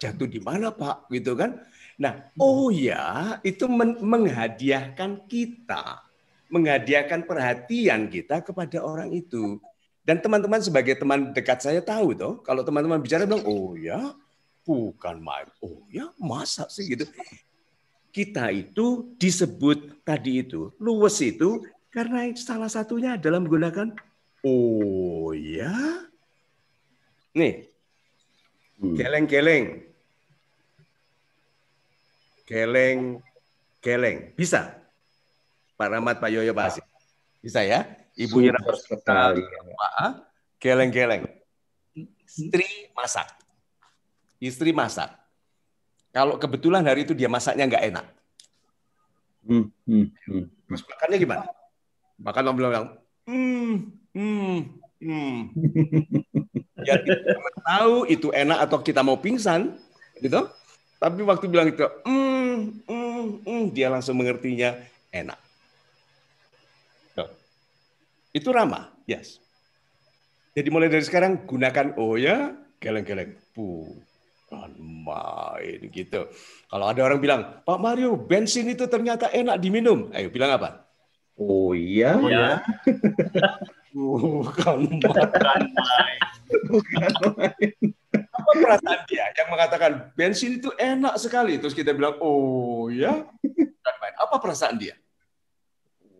Jatuh di mana Pak? Gitu kan? Nah, hmm. oh ya, itu men menghadiahkan kita, menghadiahkan perhatian kita kepada orang itu. Dan teman-teman sebagai teman dekat saya tahu toh, kalau teman-teman bicara bilang, oh ya, bukan main, oh ya, masa sih gitu. Kita itu disebut tadi itu, luwes itu, karena salah satunya adalah menggunakan Oh ya? Nih. keleng hmm. geleng keleng keleng Bisa. Pak Rahmat, Pak Yoyo, Pak Asif. Bisa ya? Ibunya harus sekali. Keleng ah, keleng, geleng Istri masak. Istri masak. Kalau kebetulan hari itu dia masaknya nggak enak. Hmm, hmm, hmm. Makannya gimana? Makan belum bilang, Hmm, hmm, hmm. ya kita tahu itu enak atau kita mau pingsan, gitu. Tapi waktu bilang itu, hmm, hmm, hmm, dia langsung mengertinya enak. Gitu. Itu ramah, yes. Jadi mulai dari sekarang gunakan oh ya, geleng-geleng, bu, main gitu. Kalau ada orang bilang, Pak Mario, bensin itu ternyata enak diminum. Ayo bilang apa? Oh iya. Oh, iya. Bukan main. Bukan main. Apa perasaan dia yang mengatakan bensin itu enak sekali terus kita bilang oh ya bukan main. Apa perasaan dia?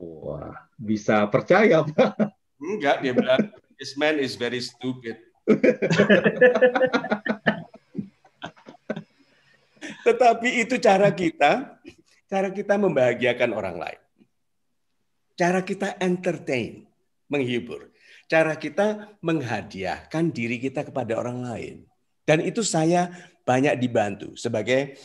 Wah, bisa percaya Pak. Enggak, dia bilang this man is very stupid. Tetapi itu cara kita, cara kita membahagiakan orang lain. Cara kita entertain, menghibur. Cara kita menghadiahkan diri kita kepada orang lain. Dan itu saya banyak dibantu sebagai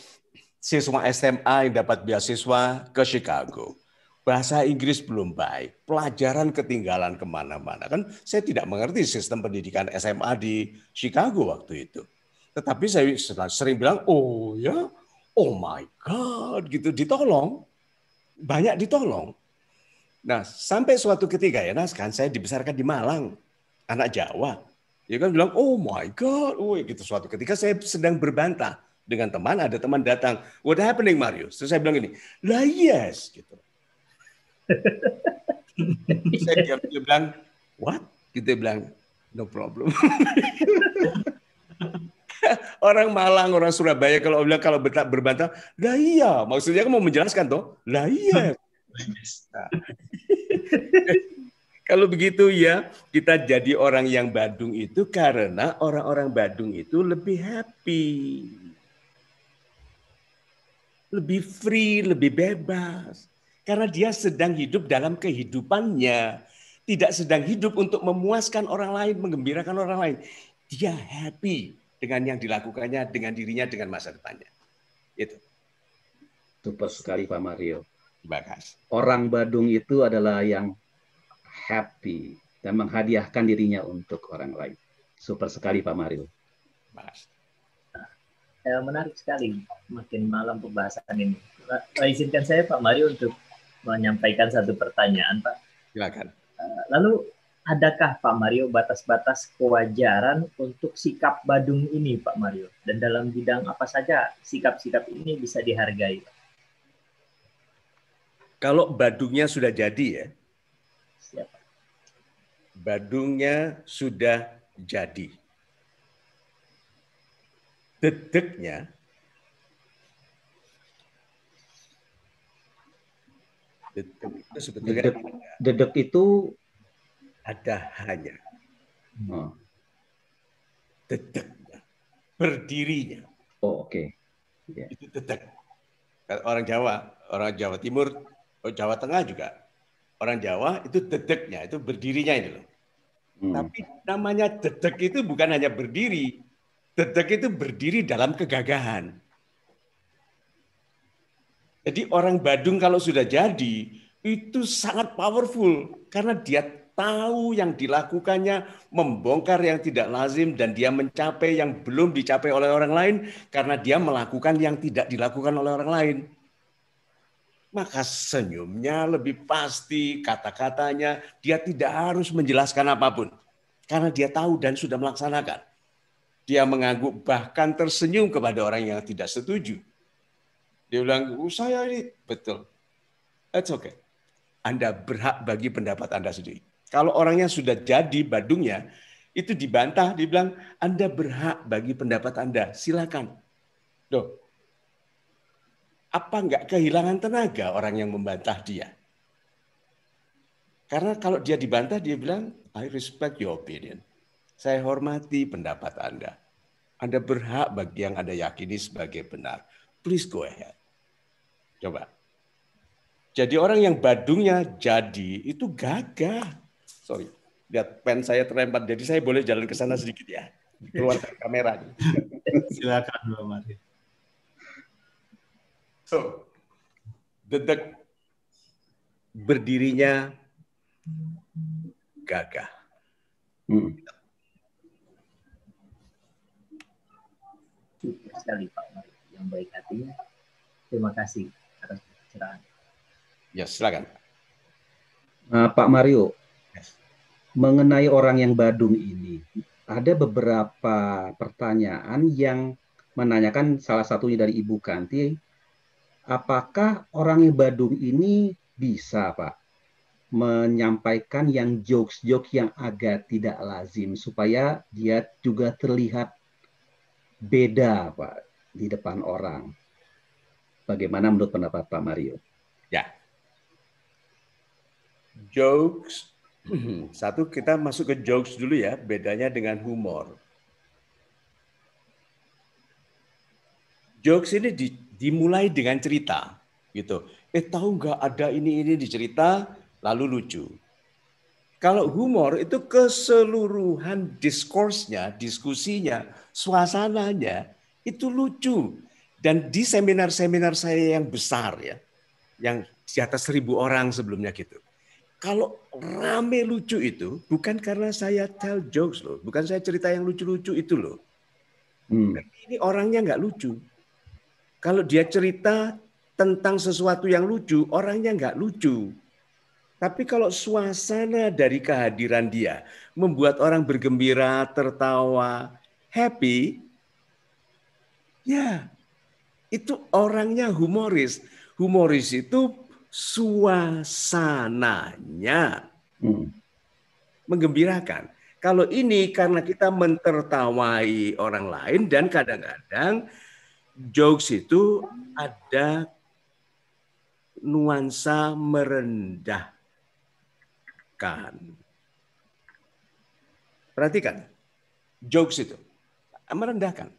siswa SMA yang dapat beasiswa ke Chicago. Bahasa Inggris belum baik, pelajaran ketinggalan kemana-mana. Kan saya tidak mengerti sistem pendidikan SMA di Chicago waktu itu. Tetapi saya sering bilang, oh ya, oh my God, gitu ditolong. Banyak ditolong. Nah, sampai suatu ketika ya, Nas, kan saya dibesarkan di Malang, anak Jawa. Ya kan bilang, oh my God, oh, gitu. Suatu ketika saya sedang berbantah dengan teman, ada teman datang, what happening Mario Terus saya bilang ini lah yes, gitu. saya diam, dia bilang, what? kita gitu, bilang, no problem. orang Malang, orang Surabaya kalau bilang kalau berbantah, lah iya, maksudnya kan mau menjelaskan toh, lah iya. Nah, Kalau begitu ya, kita jadi orang yang Badung itu karena orang-orang Badung itu lebih happy. Lebih free, lebih bebas. Karena dia sedang hidup dalam kehidupannya. Tidak sedang hidup untuk memuaskan orang lain, mengembirakan orang lain. Dia happy dengan yang dilakukannya, dengan dirinya, dengan masa depannya. Itu. Super sekali Pak Mario. Bagas. Orang Badung itu adalah yang happy dan menghadiahkan dirinya untuk orang lain. Super sekali Pak Mario. Bagas. Eh, menarik sekali makin malam pembahasan ini. Eh, izinkan saya Pak Mario untuk menyampaikan satu pertanyaan Pak. Silakan. Eh, lalu adakah Pak Mario batas-batas kewajaran untuk sikap Badung ini Pak Mario? Dan dalam bidang apa saja sikap-sikap ini bisa dihargai Pak? Kalau badungnya sudah jadi ya. Badungnya sudah jadi. Dedeknya Dedek itu sebetulnya dedek, ada. dedek itu ada hanya. Hmm. Dedeknya. Berdirinya. Oh, oke. Okay. Iya. Yeah. Itu dedek. Orang Jawa, orang Jawa Timur Oh, Jawa Tengah juga orang Jawa itu dedeknya itu berdirinya ini loh. Hmm. Tapi namanya dedek itu bukan hanya berdiri, dedek itu berdiri dalam kegagahan. Jadi orang Badung kalau sudah jadi itu sangat powerful karena dia tahu yang dilakukannya, membongkar yang tidak lazim dan dia mencapai yang belum dicapai oleh orang lain karena dia melakukan yang tidak dilakukan oleh orang lain maka senyumnya lebih pasti, kata-katanya dia tidak harus menjelaskan apapun karena dia tahu dan sudah melaksanakan. Dia mengangguk bahkan tersenyum kepada orang yang tidak setuju. Dia bilang, oh, saya ini betul. That's okay. Anda berhak bagi pendapat Anda sendiri. Kalau orangnya sudah jadi badungnya, itu dibantah, dibilang Anda berhak bagi pendapat Anda. Silakan. Duh, apa enggak kehilangan tenaga orang yang membantah dia? Karena kalau dia dibantah, dia bilang, I respect your opinion. Saya hormati pendapat Anda. Anda berhak bagi yang Anda yakini sebagai benar. Please go ahead. Coba. Jadi orang yang badungnya jadi itu gagah. Sorry, lihat pen saya terlempar. Jadi saya boleh jalan ke sana sedikit ya. Keluar dari kamera. Silakan, Pak Mari. So, the... berdirinya gagah. Hmm. sekali Pak yang baik hatinya. Terima kasih atas pencerahan. Ya, silakan. Uh, Pak Mario, yes. mengenai orang yang badung ini, ada beberapa pertanyaan yang menanyakan salah satunya dari Ibu Kanti apakah orang Badung ini bisa, Pak, menyampaikan yang jokes-jokes yang agak tidak lazim supaya dia juga terlihat beda, Pak, di depan orang. Bagaimana menurut pendapat Pak Mario? Ya. Jokes satu kita masuk ke jokes dulu ya, bedanya dengan humor. Jokes ini di dimulai dengan cerita gitu. Eh tahu nggak ada ini ini dicerita lalu lucu. Kalau humor itu keseluruhan diskursnya, diskusinya, suasananya itu lucu. Dan di seminar-seminar saya yang besar ya, yang di atas seribu orang sebelumnya gitu. Kalau rame lucu itu bukan karena saya tell jokes loh, bukan saya cerita yang lucu-lucu itu loh. Hmm. Ini orangnya nggak lucu, kalau dia cerita tentang sesuatu yang lucu, orangnya nggak lucu. Tapi kalau suasana dari kehadiran dia membuat orang bergembira, tertawa, happy, ya itu orangnya humoris. Humoris itu suasananya hmm. menggembirakan. Kalau ini karena kita mentertawai orang lain dan kadang-kadang jokes itu ada nuansa merendahkan. Perhatikan, jokes itu merendahkan.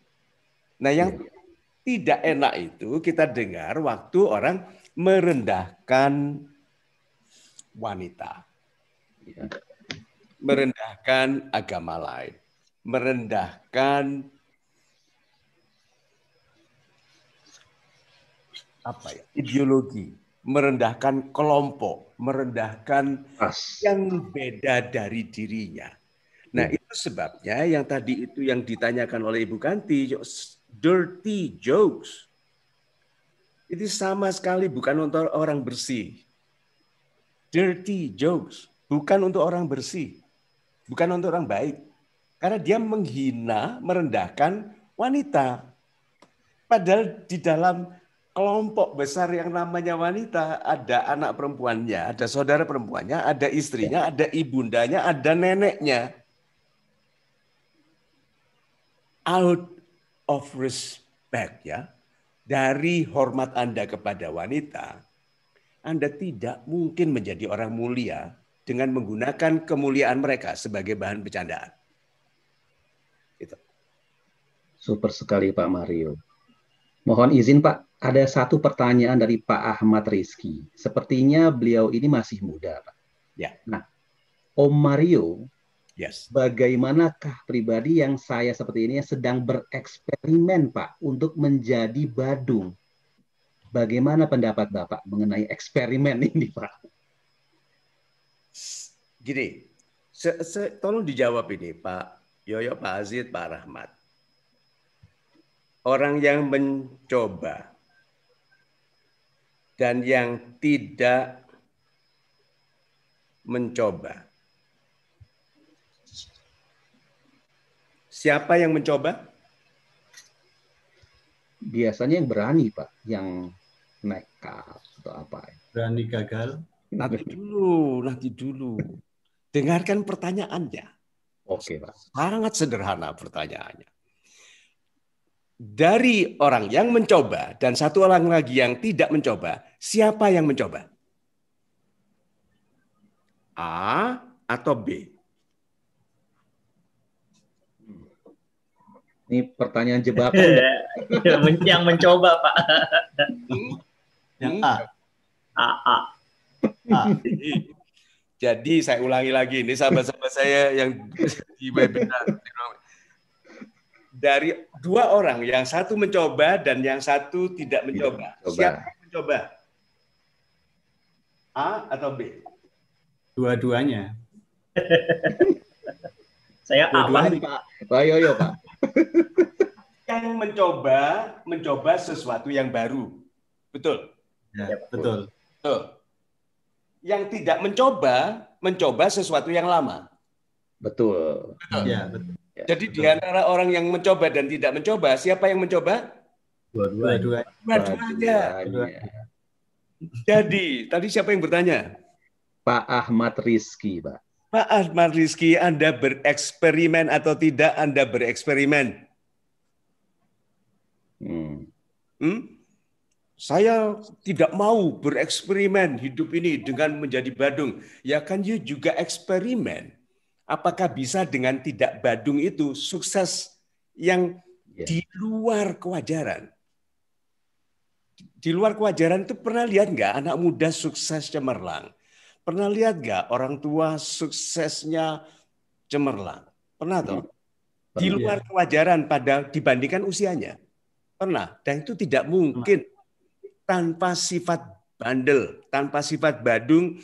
Nah, yang yeah. tidak enak itu kita dengar waktu orang merendahkan wanita, iya. merendahkan agama lain, merendahkan apa ya ideologi, merendahkan kelompok, merendahkan As. yang beda dari dirinya. Nah hmm. itu sebabnya yang tadi itu yang ditanyakan oleh Ibu Kanti, dirty jokes. Itu sama sekali bukan untuk orang bersih. Dirty jokes bukan untuk orang bersih, bukan untuk orang baik. Karena dia menghina, merendahkan wanita. Padahal di dalam kelompok besar yang namanya wanita, ada anak perempuannya, ada saudara perempuannya, ada istrinya, ada ibundanya, ada neneknya. Out of respect ya, dari hormat Anda kepada wanita, Anda tidak mungkin menjadi orang mulia dengan menggunakan kemuliaan mereka sebagai bahan bercandaan. Super sekali Pak Mario. Mohon izin Pak, ada satu pertanyaan dari Pak Ahmad Rizky. Sepertinya beliau ini masih muda, Pak. Ya. Nah, Om Mario, yes. bagaimanakah pribadi yang saya seperti ini yang sedang bereksperimen, Pak, untuk menjadi badung? Bagaimana pendapat Bapak mengenai eksperimen ini, Pak? Gini, se -se tolong dijawab ini, Pak Yoyo, Pak Azid, Pak Rahmat. Orang yang mencoba dan yang tidak mencoba. Siapa yang mencoba? Biasanya yang berani, Pak, yang nekat atau apa. Ya. Berani gagal. Nanti dulu, nanti dulu. Dengarkan pertanyaannya. Oke, Pak. Sangat sederhana pertanyaannya dari orang yang mencoba dan satu orang lagi yang tidak mencoba, siapa yang mencoba? A atau B? Ini pertanyaan jebakan. Iya, yang mencoba, Pak. Hmm? Yang hmm? A. A. A. A. Jadi saya ulangi lagi, ini sahabat-sahabat saya yang di webinar dari dua orang, yang satu mencoba dan yang satu tidak mencoba. Siapa yang mencoba? A atau B? Dua-duanya. Saya A, Pak. Pak Yoyo, Pak. yang mencoba, mencoba sesuatu yang baru. Betul? Ya, ya betul. Betul. Yang tidak mencoba, mencoba sesuatu yang lama. Betul. Betul. Ya, betul. Ya, Jadi betul. di antara orang yang mencoba dan tidak mencoba, siapa yang mencoba? Dua-duanya. dua Jadi, tadi siapa yang bertanya? Pak Ahmad Rizky, Pak. Pak Ahmad Rizky, Anda bereksperimen atau tidak Anda bereksperimen? Hmm. Hmm? Saya tidak mau bereksperimen hidup ini dengan menjadi badung. Ya kan you juga eksperimen apakah bisa dengan tidak badung itu sukses yang yeah. di luar kewajaran? Di luar kewajaran itu pernah lihat nggak anak muda sukses cemerlang? Pernah lihat nggak orang tua suksesnya cemerlang? Pernah toh? di luar kewajaran pada dibandingkan usianya. Pernah. Dan itu tidak mungkin tanpa sifat bandel, tanpa sifat badung,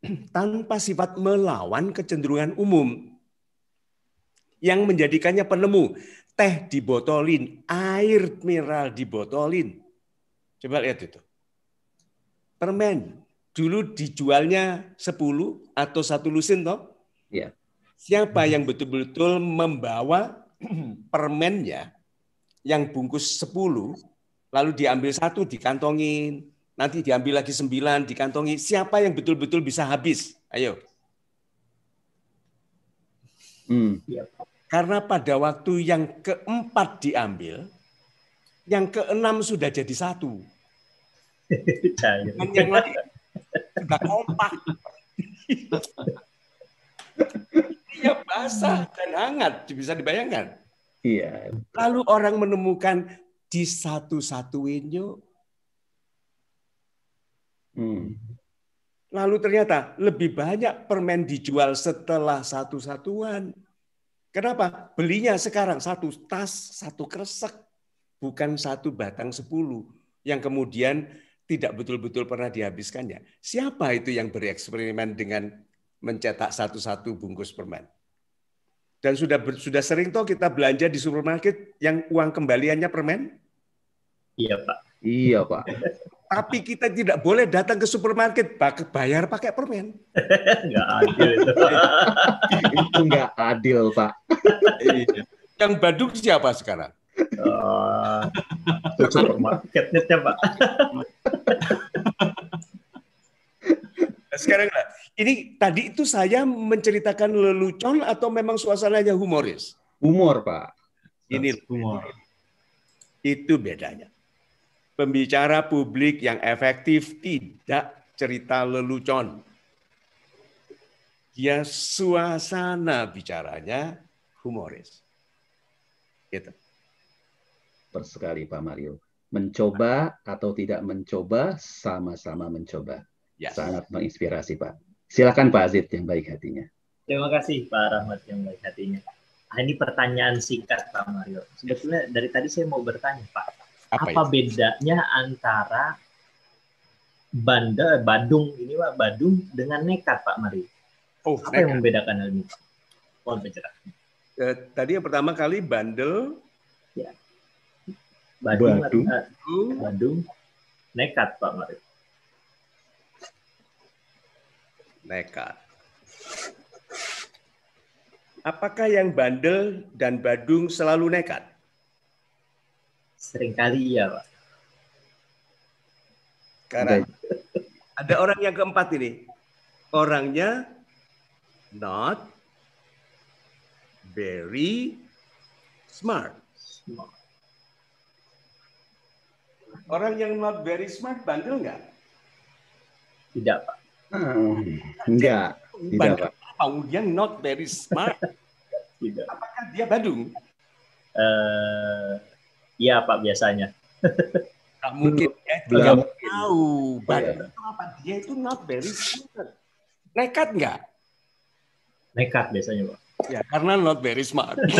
tanpa sifat melawan kecenderungan umum yang menjadikannya penemu. Teh dibotolin, air mineral dibotolin. Coba lihat itu. Permen dulu dijualnya 10 atau satu lusin toh? Iya. Siapa yang betul-betul membawa permennya yang bungkus 10 lalu diambil satu dikantongin, nanti diambil lagi sembilan, dikantongi. Siapa yang betul-betul bisa habis? Ayo. Hmm. Iya. Karena pada waktu yang keempat diambil, yang keenam sudah jadi satu. Dan yang lain sudah kompak. Iya basah dan hangat, bisa dibayangkan. Iya. Lalu orang menemukan di satu-satuin yuk Hmm. Lalu ternyata lebih banyak permen dijual setelah satu satuan. Kenapa? Belinya sekarang satu tas, satu kresek, bukan satu batang sepuluh yang kemudian tidak betul-betul pernah dihabiskannya. Siapa itu yang bereksperimen dengan mencetak satu-satu bungkus permen? Dan sudah sudah sering toh kita belanja di supermarket yang uang kembaliannya permen? Iya, Pak. Iya, Pak tapi kita tidak boleh datang ke supermarket bayar pakai permen. Enggak adil itu. itu nggak adil, Pak. Iya. Yang badung siapa sekarang? Uh, supermarketnya siapa? sekarang ini tadi itu saya menceritakan lelucon atau memang suasananya humoris? Humor, Pak. Ini humor. Itu bedanya pembicara publik yang efektif tidak cerita lelucon. Dia ya, suasana bicaranya humoris. Gitu. Persekali Pak Mario. Mencoba atau tidak mencoba, sama-sama mencoba. Yes. Sangat menginspirasi Pak. Silakan Pak Azid yang baik hatinya. Terima kasih Pak Rahmat yang baik hatinya. Ah, ini pertanyaan singkat Pak Mario. Sebetulnya dari tadi saya mau bertanya Pak apa, apa bedanya antara Banda Badung ini Pak Badung dengan nekat Pak Mari? Oh, apa nekat. yang membedakan hal ini? Mohon penjelasan. Eh, tadi yang pertama kali bandel ya. Badung, Badung. Badung, eh, Badung nekat Pak Mari. Nekat. Apakah yang bandel dan Badung selalu nekat? Sering kali iya, Pak. Karena ada orang yang keempat ini. Orangnya not very smart. Orang yang not very smart bandel nggak? Tidak, Pak. Hmm, enggak. Tidak, Pak. oh, Yang not very smart. Tidak. Apakah dia badung? Uh, Iya Pak biasanya. Tak mungkin. Ya, Belum tahu. Bandel iya. apa dia itu not very smart. Nekat nggak? Nekat biasanya Pak. Ya karena not very smart.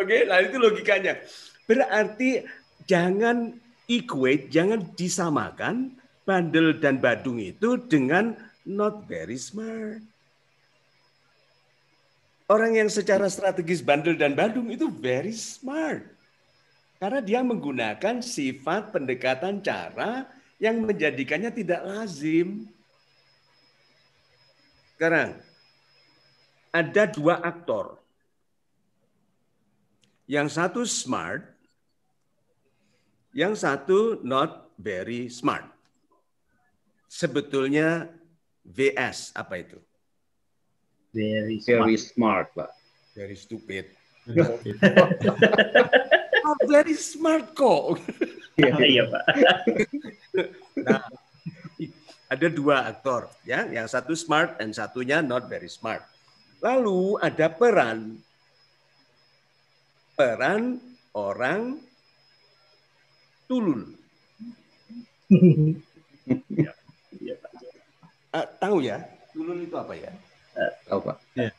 Oke, okay, nah itu logikanya. Berarti jangan equate, jangan disamakan bandel dan badung itu dengan not very smart. Orang yang secara strategis bandel dan badung itu very smart. Karena dia menggunakan sifat pendekatan cara yang menjadikannya tidak lazim. Sekarang, ada dua aktor. Yang satu smart, yang satu not very smart. Sebetulnya VS apa itu? Very smart. Very smart, Pak. Very stupid. oh, very smart kok. Iya, iya, iya Pak. nah, ada dua aktor, ya, yang satu smart dan satunya not very smart. Lalu ada peran, peran orang tulul. ya, Uh, tahu ya, tulul itu apa ya? tahu Pak. Ya.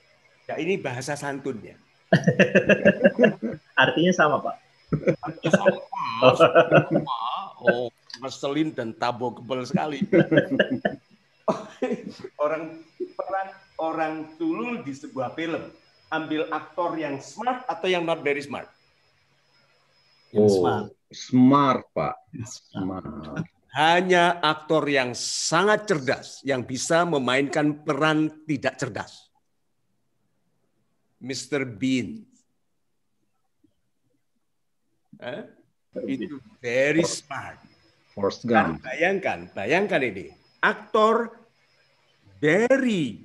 ya. ini bahasa santun ya. Artinya sama Pak. Artinya sama. Oh, ngeselin dan tabo kebel sekali. orang peran orang tulul di sebuah film ambil aktor yang smart atau yang not very smart? Oh, yang oh, smart. Smart, Pak. Smart hanya aktor yang sangat cerdas yang bisa memainkan peran tidak cerdas. Mr. Bean. Huh? Eh? Itu very smart. Forrest nah, Bayangkan, bayangkan ini. Aktor very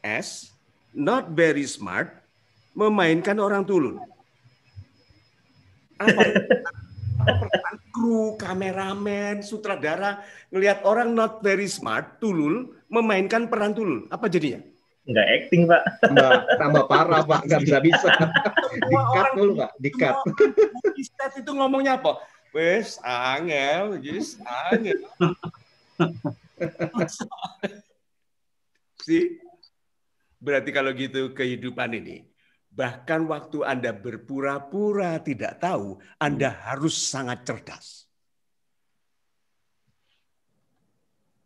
S, not very smart, memainkan orang tulun. Apa? kru, kameramen, sutradara ngelihat orang not very smart, tulul memainkan peran tulul, apa jadinya? Enggak acting, Pak. Tambah, tambah parah, Pak. Enggak bisa-bisa. Dikat dulu, Pak. Dikat. Istat itu ngomongnya apa? Wes, angel, Yes, angel. si berarti kalau gitu kehidupan ini Bahkan waktu Anda berpura-pura tidak tahu, Anda hmm. harus sangat cerdas.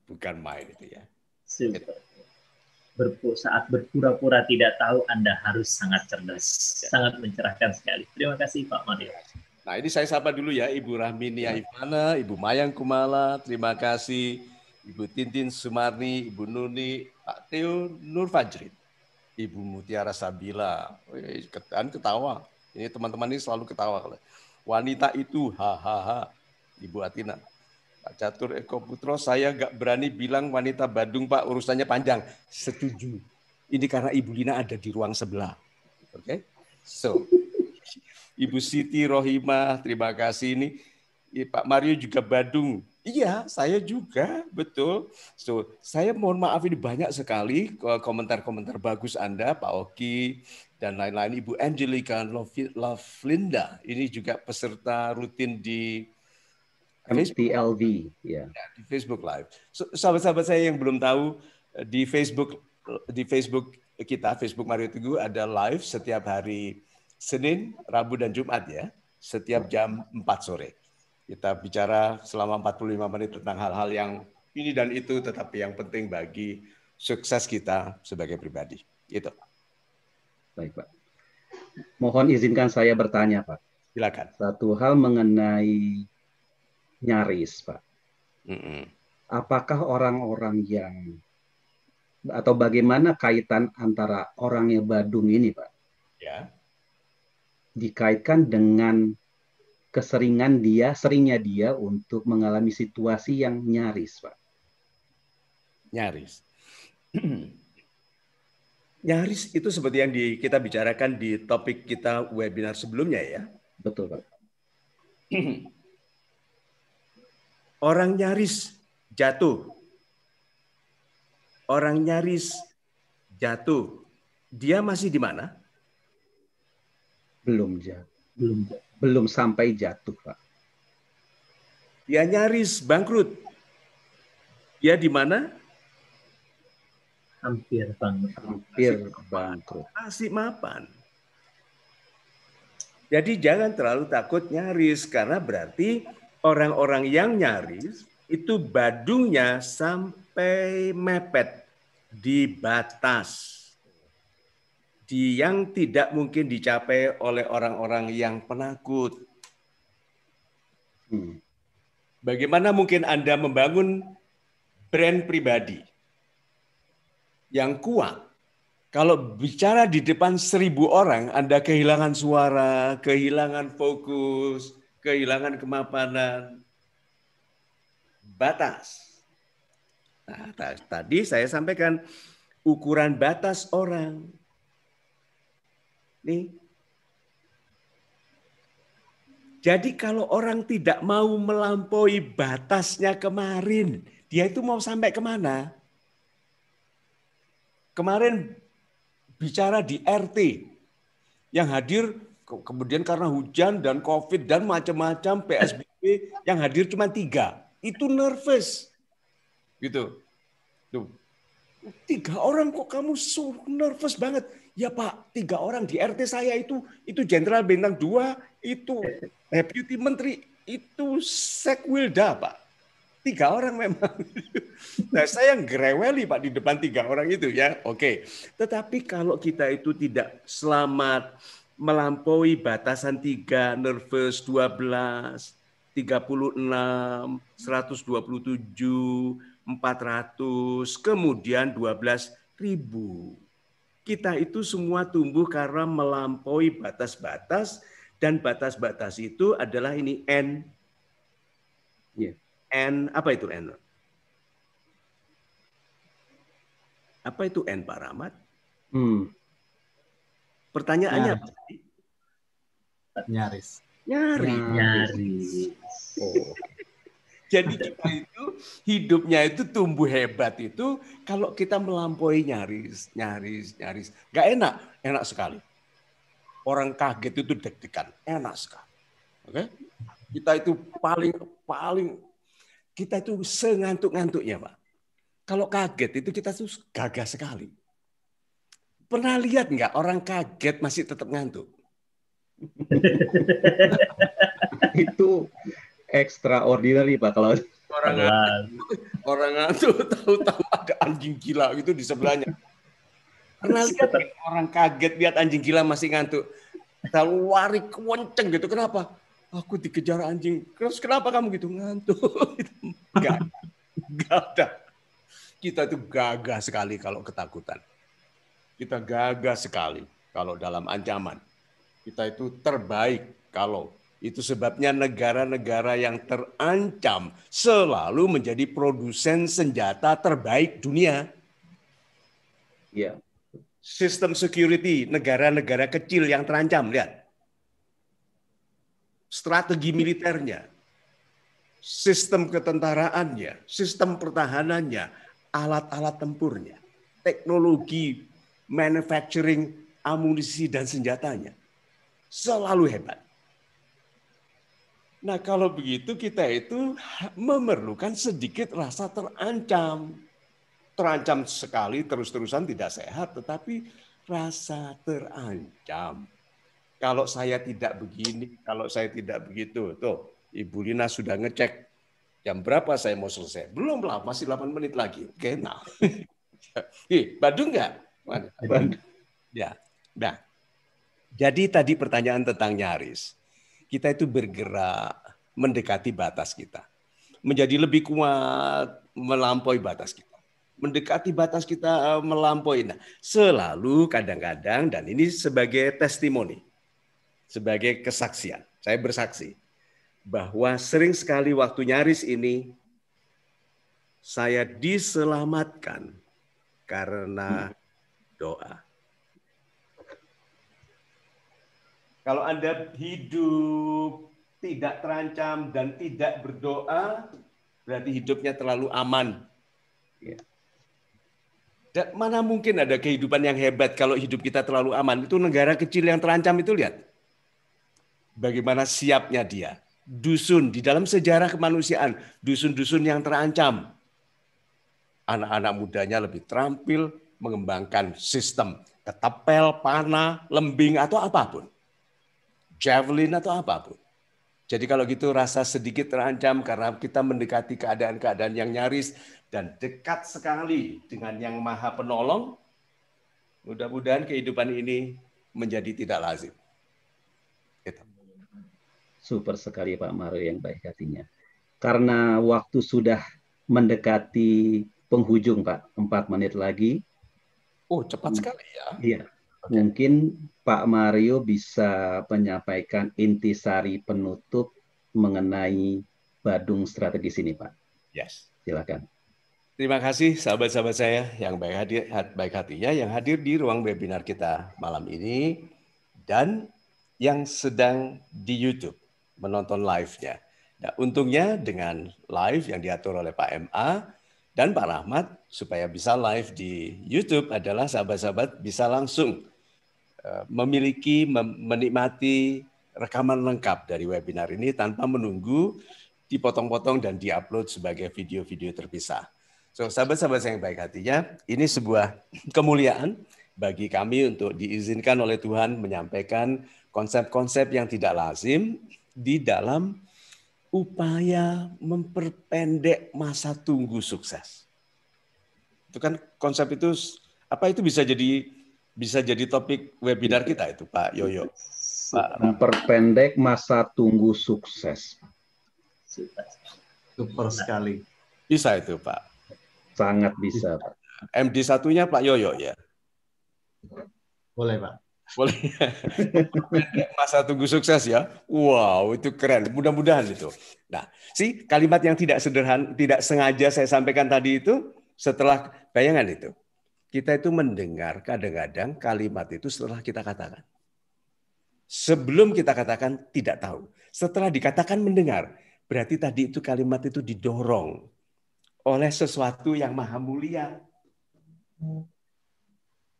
Bukan main itu ya. Berpu saat berpura-pura tidak tahu, Anda harus sangat cerdas. Ya. Sangat mencerahkan sekali. Terima kasih Pak Mario. Nah ini saya sapa dulu ya Ibu rahmini ya. Ivana, Ibu Mayang Kumala, terima kasih. Ibu Tintin Sumarni, Ibu Nuni, Pak Teo Nur Fajrin. Ibu Mutiara Sabila. ketan ketawa. Ini teman-teman ini selalu ketawa. Wanita itu, hahaha. Ibu Atina. Pak Catur Eko Putro, saya nggak berani bilang wanita Badung, Pak, urusannya panjang. Setuju. Ini karena Ibu Lina ada di ruang sebelah. Oke? Okay? So, Ibu Siti Rohimah, terima kasih. Ini Pak Mario juga Badung. Iya, saya juga, betul. So, saya mohon maaf ini banyak sekali eh, komentar-komentar bagus Anda, Pak Oki, dan lain-lain. Ibu Angelica Lovlinda ini juga peserta rutin di MTLV, ya. Yeah. Di Facebook Live. sahabat sahabat-sahabat saya yang belum tahu, eh, di Facebook di Facebook kita, Facebook Mario Teguh ada live setiap hari Senin, Rabu, dan Jumat ya, setiap ya. jam 4 sore kita bicara selama 45 menit tentang hal-hal yang ini dan itu, tetapi yang penting bagi sukses kita sebagai pribadi. Itu. Baik, Pak. Mohon izinkan saya bertanya, Pak. Silakan. Satu hal mengenai nyaris, Pak. Mm -mm. Apakah orang-orang yang atau bagaimana kaitan antara orangnya Badung ini, Pak? Ya. Dikaitkan dengan keseringan dia, seringnya dia untuk mengalami situasi yang nyaris, Pak. Nyaris. nyaris itu seperti yang di, kita bicarakan di topik kita webinar sebelumnya ya. Betul, Pak. Orang nyaris jatuh. Orang nyaris jatuh. Dia masih di mana? Belum jatuh. Belum jatuh belum sampai jatuh, Pak. ya nyaris bangkrut. ya di mana? Hampir bangkrut. Hampir bangkrut. Masih mapan. Jadi jangan terlalu takut nyaris karena berarti orang-orang yang nyaris itu badungnya sampai mepet di batas di yang tidak mungkin dicapai oleh orang-orang yang penakut. Hmm. Bagaimana mungkin Anda membangun brand pribadi yang kuat kalau bicara di depan seribu orang, Anda kehilangan suara, kehilangan fokus, kehilangan kemapanan, batas. Nah, tadi saya sampaikan ukuran batas orang Nih. Jadi kalau orang tidak mau melampaui batasnya kemarin, dia itu mau sampai kemana? Kemarin bicara di RT yang hadir kemudian karena hujan dan COVID dan macam-macam PSBB yang hadir cuma tiga. Itu nervous. Gitu. Tuh. Tiga orang kok kamu so nervous banget Ya Pak, tiga orang di RT saya itu, itu Jenderal Bintang 2, itu Deputy Menteri, itu Sekwilda Pak. Tiga orang memang. Nah saya greweli Pak di depan tiga orang itu ya. Oke, tetapi kalau kita itu tidak selamat, melampaui batasan tiga, nervous 12, 36, 127, 400, kemudian 12 ribu kita itu semua tumbuh karena melampaui batas-batas dan batas-batas itu adalah ini n iya. n apa itu n apa itu n pak Rahmat hmm. pertanyaannya nyaris. apa nyaris nyaris nyaris, Oh. Jadi kita itu hidupnya itu tumbuh hebat itu kalau kita melampaui nyaris, nyaris, nyaris. Gak enak, enak sekali. Orang kaget itu deg-degan, enak sekali. Oke? Okay? Kita itu paling paling kita itu sengantuk-ngantuknya, Pak. Kalau kaget itu kita tuh gagah sekali. Pernah lihat nggak orang kaget masih tetap ngantuk? itu extraordinary Pak kalau orang orang itu tahu-tahu ada anjing gila gitu di sebelahnya. Pernah lihat orang kaget lihat anjing gila masih ngantuk. Tahu wari kenceng gitu. Kenapa? Aku dikejar anjing. Terus kenapa kamu gitu ngantuk? Gak, gak ada. Kita itu gagah sekali kalau ketakutan. Kita gagah sekali kalau dalam ancaman. Kita itu terbaik kalau itu sebabnya negara-negara yang terancam selalu menjadi produsen senjata terbaik dunia. Ya. Sistem security negara-negara kecil yang terancam, lihat. Strategi militernya, sistem ketentaraannya, sistem pertahanannya, alat-alat tempurnya, teknologi manufacturing amunisi dan senjatanya. Selalu hebat Nah kalau begitu kita itu memerlukan sedikit rasa terancam. Terancam sekali terus-terusan tidak sehat, tetapi rasa terancam. Kalau saya tidak begini, kalau saya tidak begitu. Tuh, Ibu Lina sudah ngecek jam berapa saya mau selesai. Belum lah, masih 8 menit lagi. Oke, nah. hi Badung nggak? Badung. Ya, nah. Jadi tadi pertanyaan tentang nyaris kita itu bergerak mendekati batas kita. Menjadi lebih kuat, melampaui batas kita. Mendekati batas kita, eh, melampaui. Nah, selalu kadang-kadang, dan ini sebagai testimoni, sebagai kesaksian. Saya bersaksi bahwa sering sekali waktu nyaris ini saya diselamatkan karena doa. Kalau Anda hidup tidak terancam dan tidak berdoa, berarti hidupnya terlalu aman. Ya. Dan mana mungkin ada kehidupan yang hebat kalau hidup kita terlalu aman? Itu negara kecil yang terancam itu lihat. Bagaimana siapnya dia. Dusun, di dalam sejarah kemanusiaan, dusun-dusun yang terancam. Anak-anak mudanya lebih terampil, mengembangkan sistem ketapel, panah, lembing, atau apapun javelin atau apa, Bu. Jadi kalau gitu rasa sedikit terancam karena kita mendekati keadaan-keadaan yang nyaris dan dekat sekali dengan yang maha penolong, mudah-mudahan kehidupan ini menjadi tidak lazim. Gitu. Super sekali Pak Mario yang baik hatinya. Karena waktu sudah mendekati penghujung Pak, empat menit lagi. Oh cepat sekali ya. Iya, Mungkin Pak Mario bisa menyampaikan intisari penutup mengenai Badung strategis ini, Pak. Yes. Silakan. Terima kasih sahabat-sahabat saya yang baik, hadir, baik hatinya yang hadir di ruang webinar kita malam ini dan yang sedang di YouTube menonton live-nya. Nah, untungnya dengan live yang diatur oleh Pak MA dan Pak Rahmat supaya bisa live di YouTube adalah sahabat-sahabat bisa langsung Eh, memiliki menikmati rekaman lengkap dari webinar ini tanpa menunggu dipotong-potong dan diupload sebagai video-video terpisah. So, sahabat-sahabat yang baik hatinya, ini sebuah kemuliaan bagi kami untuk diizinkan oleh Tuhan menyampaikan konsep-konsep yang tidak lazim di dalam upaya memperpendek masa tunggu sukses. Itu kan konsep itu apa itu bisa jadi bisa jadi topik webinar kita itu Pak Yoyo. Pak Memperpendek masa tunggu sukses. Super sekali. Bisa itu Pak. Sangat bisa MD satunya Pak Yoyo ya. Boleh Pak. Boleh. masa tunggu sukses ya. Wow, itu keren. Mudah-mudahan itu. Nah, si kalimat yang tidak sederhana, tidak sengaja saya sampaikan tadi itu setelah bayangan itu kita itu mendengar kadang-kadang kalimat itu setelah kita katakan. Sebelum kita katakan tidak tahu. Setelah dikatakan mendengar, berarti tadi itu kalimat itu didorong oleh sesuatu yang maha mulia.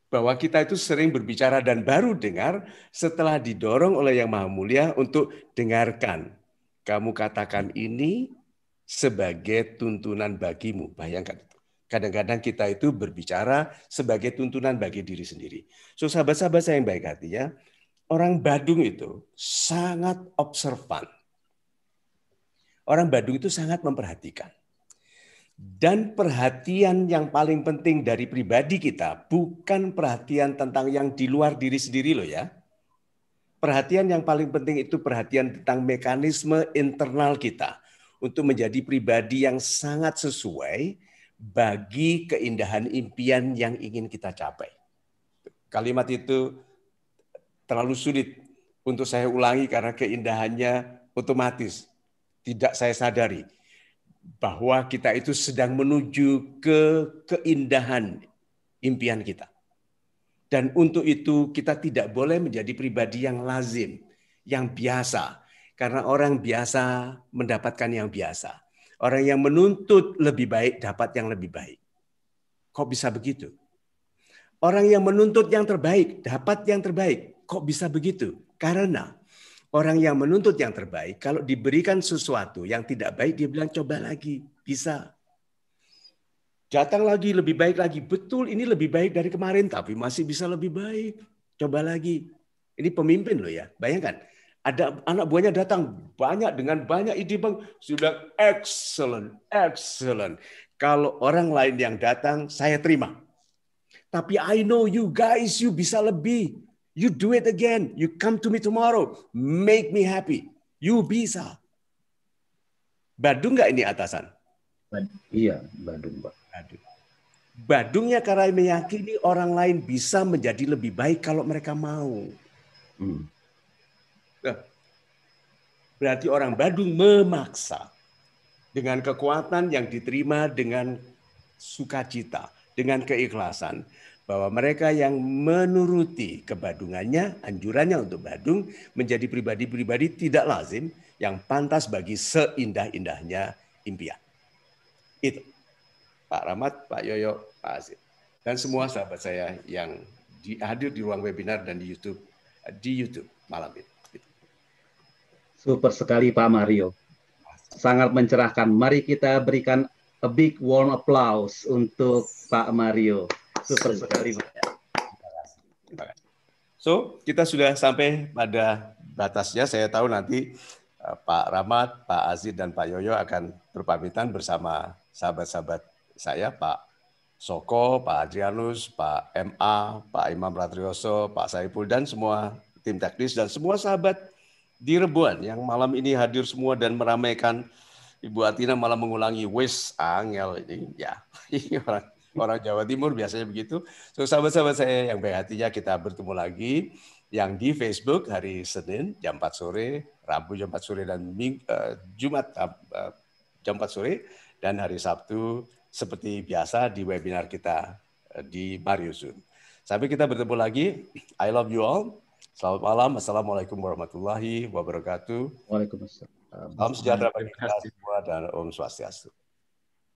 Bahwa kita itu sering berbicara dan baru dengar setelah didorong oleh yang maha mulia untuk dengarkan. Kamu katakan ini sebagai tuntunan bagimu. Bayangkan Kadang-kadang kita itu berbicara sebagai tuntunan bagi diri sendiri. So sahabat-sahabat saya yang baik hati ya, orang Badung itu sangat observan. Orang Badung itu sangat memperhatikan. Dan perhatian yang paling penting dari pribadi kita bukan perhatian tentang yang di luar diri sendiri loh ya. Perhatian yang paling penting itu perhatian tentang mekanisme internal kita untuk menjadi pribadi yang sangat sesuai bagi keindahan impian yang ingin kita capai. Kalimat itu terlalu sulit untuk saya ulangi karena keindahannya otomatis. Tidak saya sadari bahwa kita itu sedang menuju ke keindahan impian kita. Dan untuk itu kita tidak boleh menjadi pribadi yang lazim, yang biasa. Karena orang biasa mendapatkan yang biasa Orang yang menuntut lebih baik dapat yang lebih baik. Kok bisa begitu? Orang yang menuntut yang terbaik dapat yang terbaik. Kok bisa begitu? Karena orang yang menuntut yang terbaik, kalau diberikan sesuatu yang tidak baik, dia bilang coba lagi, bisa. Datang lagi, lebih baik lagi. Betul, ini lebih baik dari kemarin, tapi masih bisa lebih baik. Coba lagi. Ini pemimpin loh ya, bayangkan ada anak buahnya datang banyak dengan banyak ide bang sudah excellent excellent kalau orang lain yang datang saya terima tapi I know you guys you bisa lebih you do it again you come to me tomorrow make me happy you bisa Badung nggak ini atasan iya Badung pak Badung Badungnya karena meyakini orang lain bisa menjadi lebih baik kalau mereka mau. Hmm. Berarti orang Badung memaksa dengan kekuatan yang diterima dengan sukacita, dengan keikhlasan bahwa mereka yang menuruti kebadungannya, anjurannya untuk Badung menjadi pribadi-pribadi tidak lazim yang pantas bagi seindah-indahnya impian. Itu. Pak Rahmat, Pak Yoyo, Pak Azim. Dan semua sahabat saya yang hadir di ruang webinar dan di YouTube di YouTube malam ini. Super sekali Pak Mario. Sangat mencerahkan. Mari kita berikan a big warm applause untuk Pak Mario. Super sekali So, kita sudah sampai pada batasnya. Saya tahu nanti eh, Pak Rahmat, Pak Aziz, dan Pak Yoyo akan berpamitan bersama sahabat-sahabat saya, Pak Soko, Pak Adrianus, Pak MA, Pak Imam Ratrioso, Pak Saiful, dan semua tim teknis, dan semua sahabat di Rebuan yang malam ini hadir semua dan meramaikan Ibu Atina malah mengulangi wes angel ini ya orang orang Jawa Timur biasanya begitu. So sahabat-sahabat saya yang baik hatinya kita bertemu lagi yang di Facebook hari Senin jam 4 sore, Rabu jam 4 sore dan Ming, uh, Jumat uh, jam 4 sore dan hari Sabtu seperti biasa di webinar kita uh, di Mario Sampai kita bertemu lagi. I love you all. Selamat malam. Assalamualaikum warahmatullahi wabarakatuh. Waalaikumsalam. Salam sejahtera bagi kita semua dan Om Swastiastu.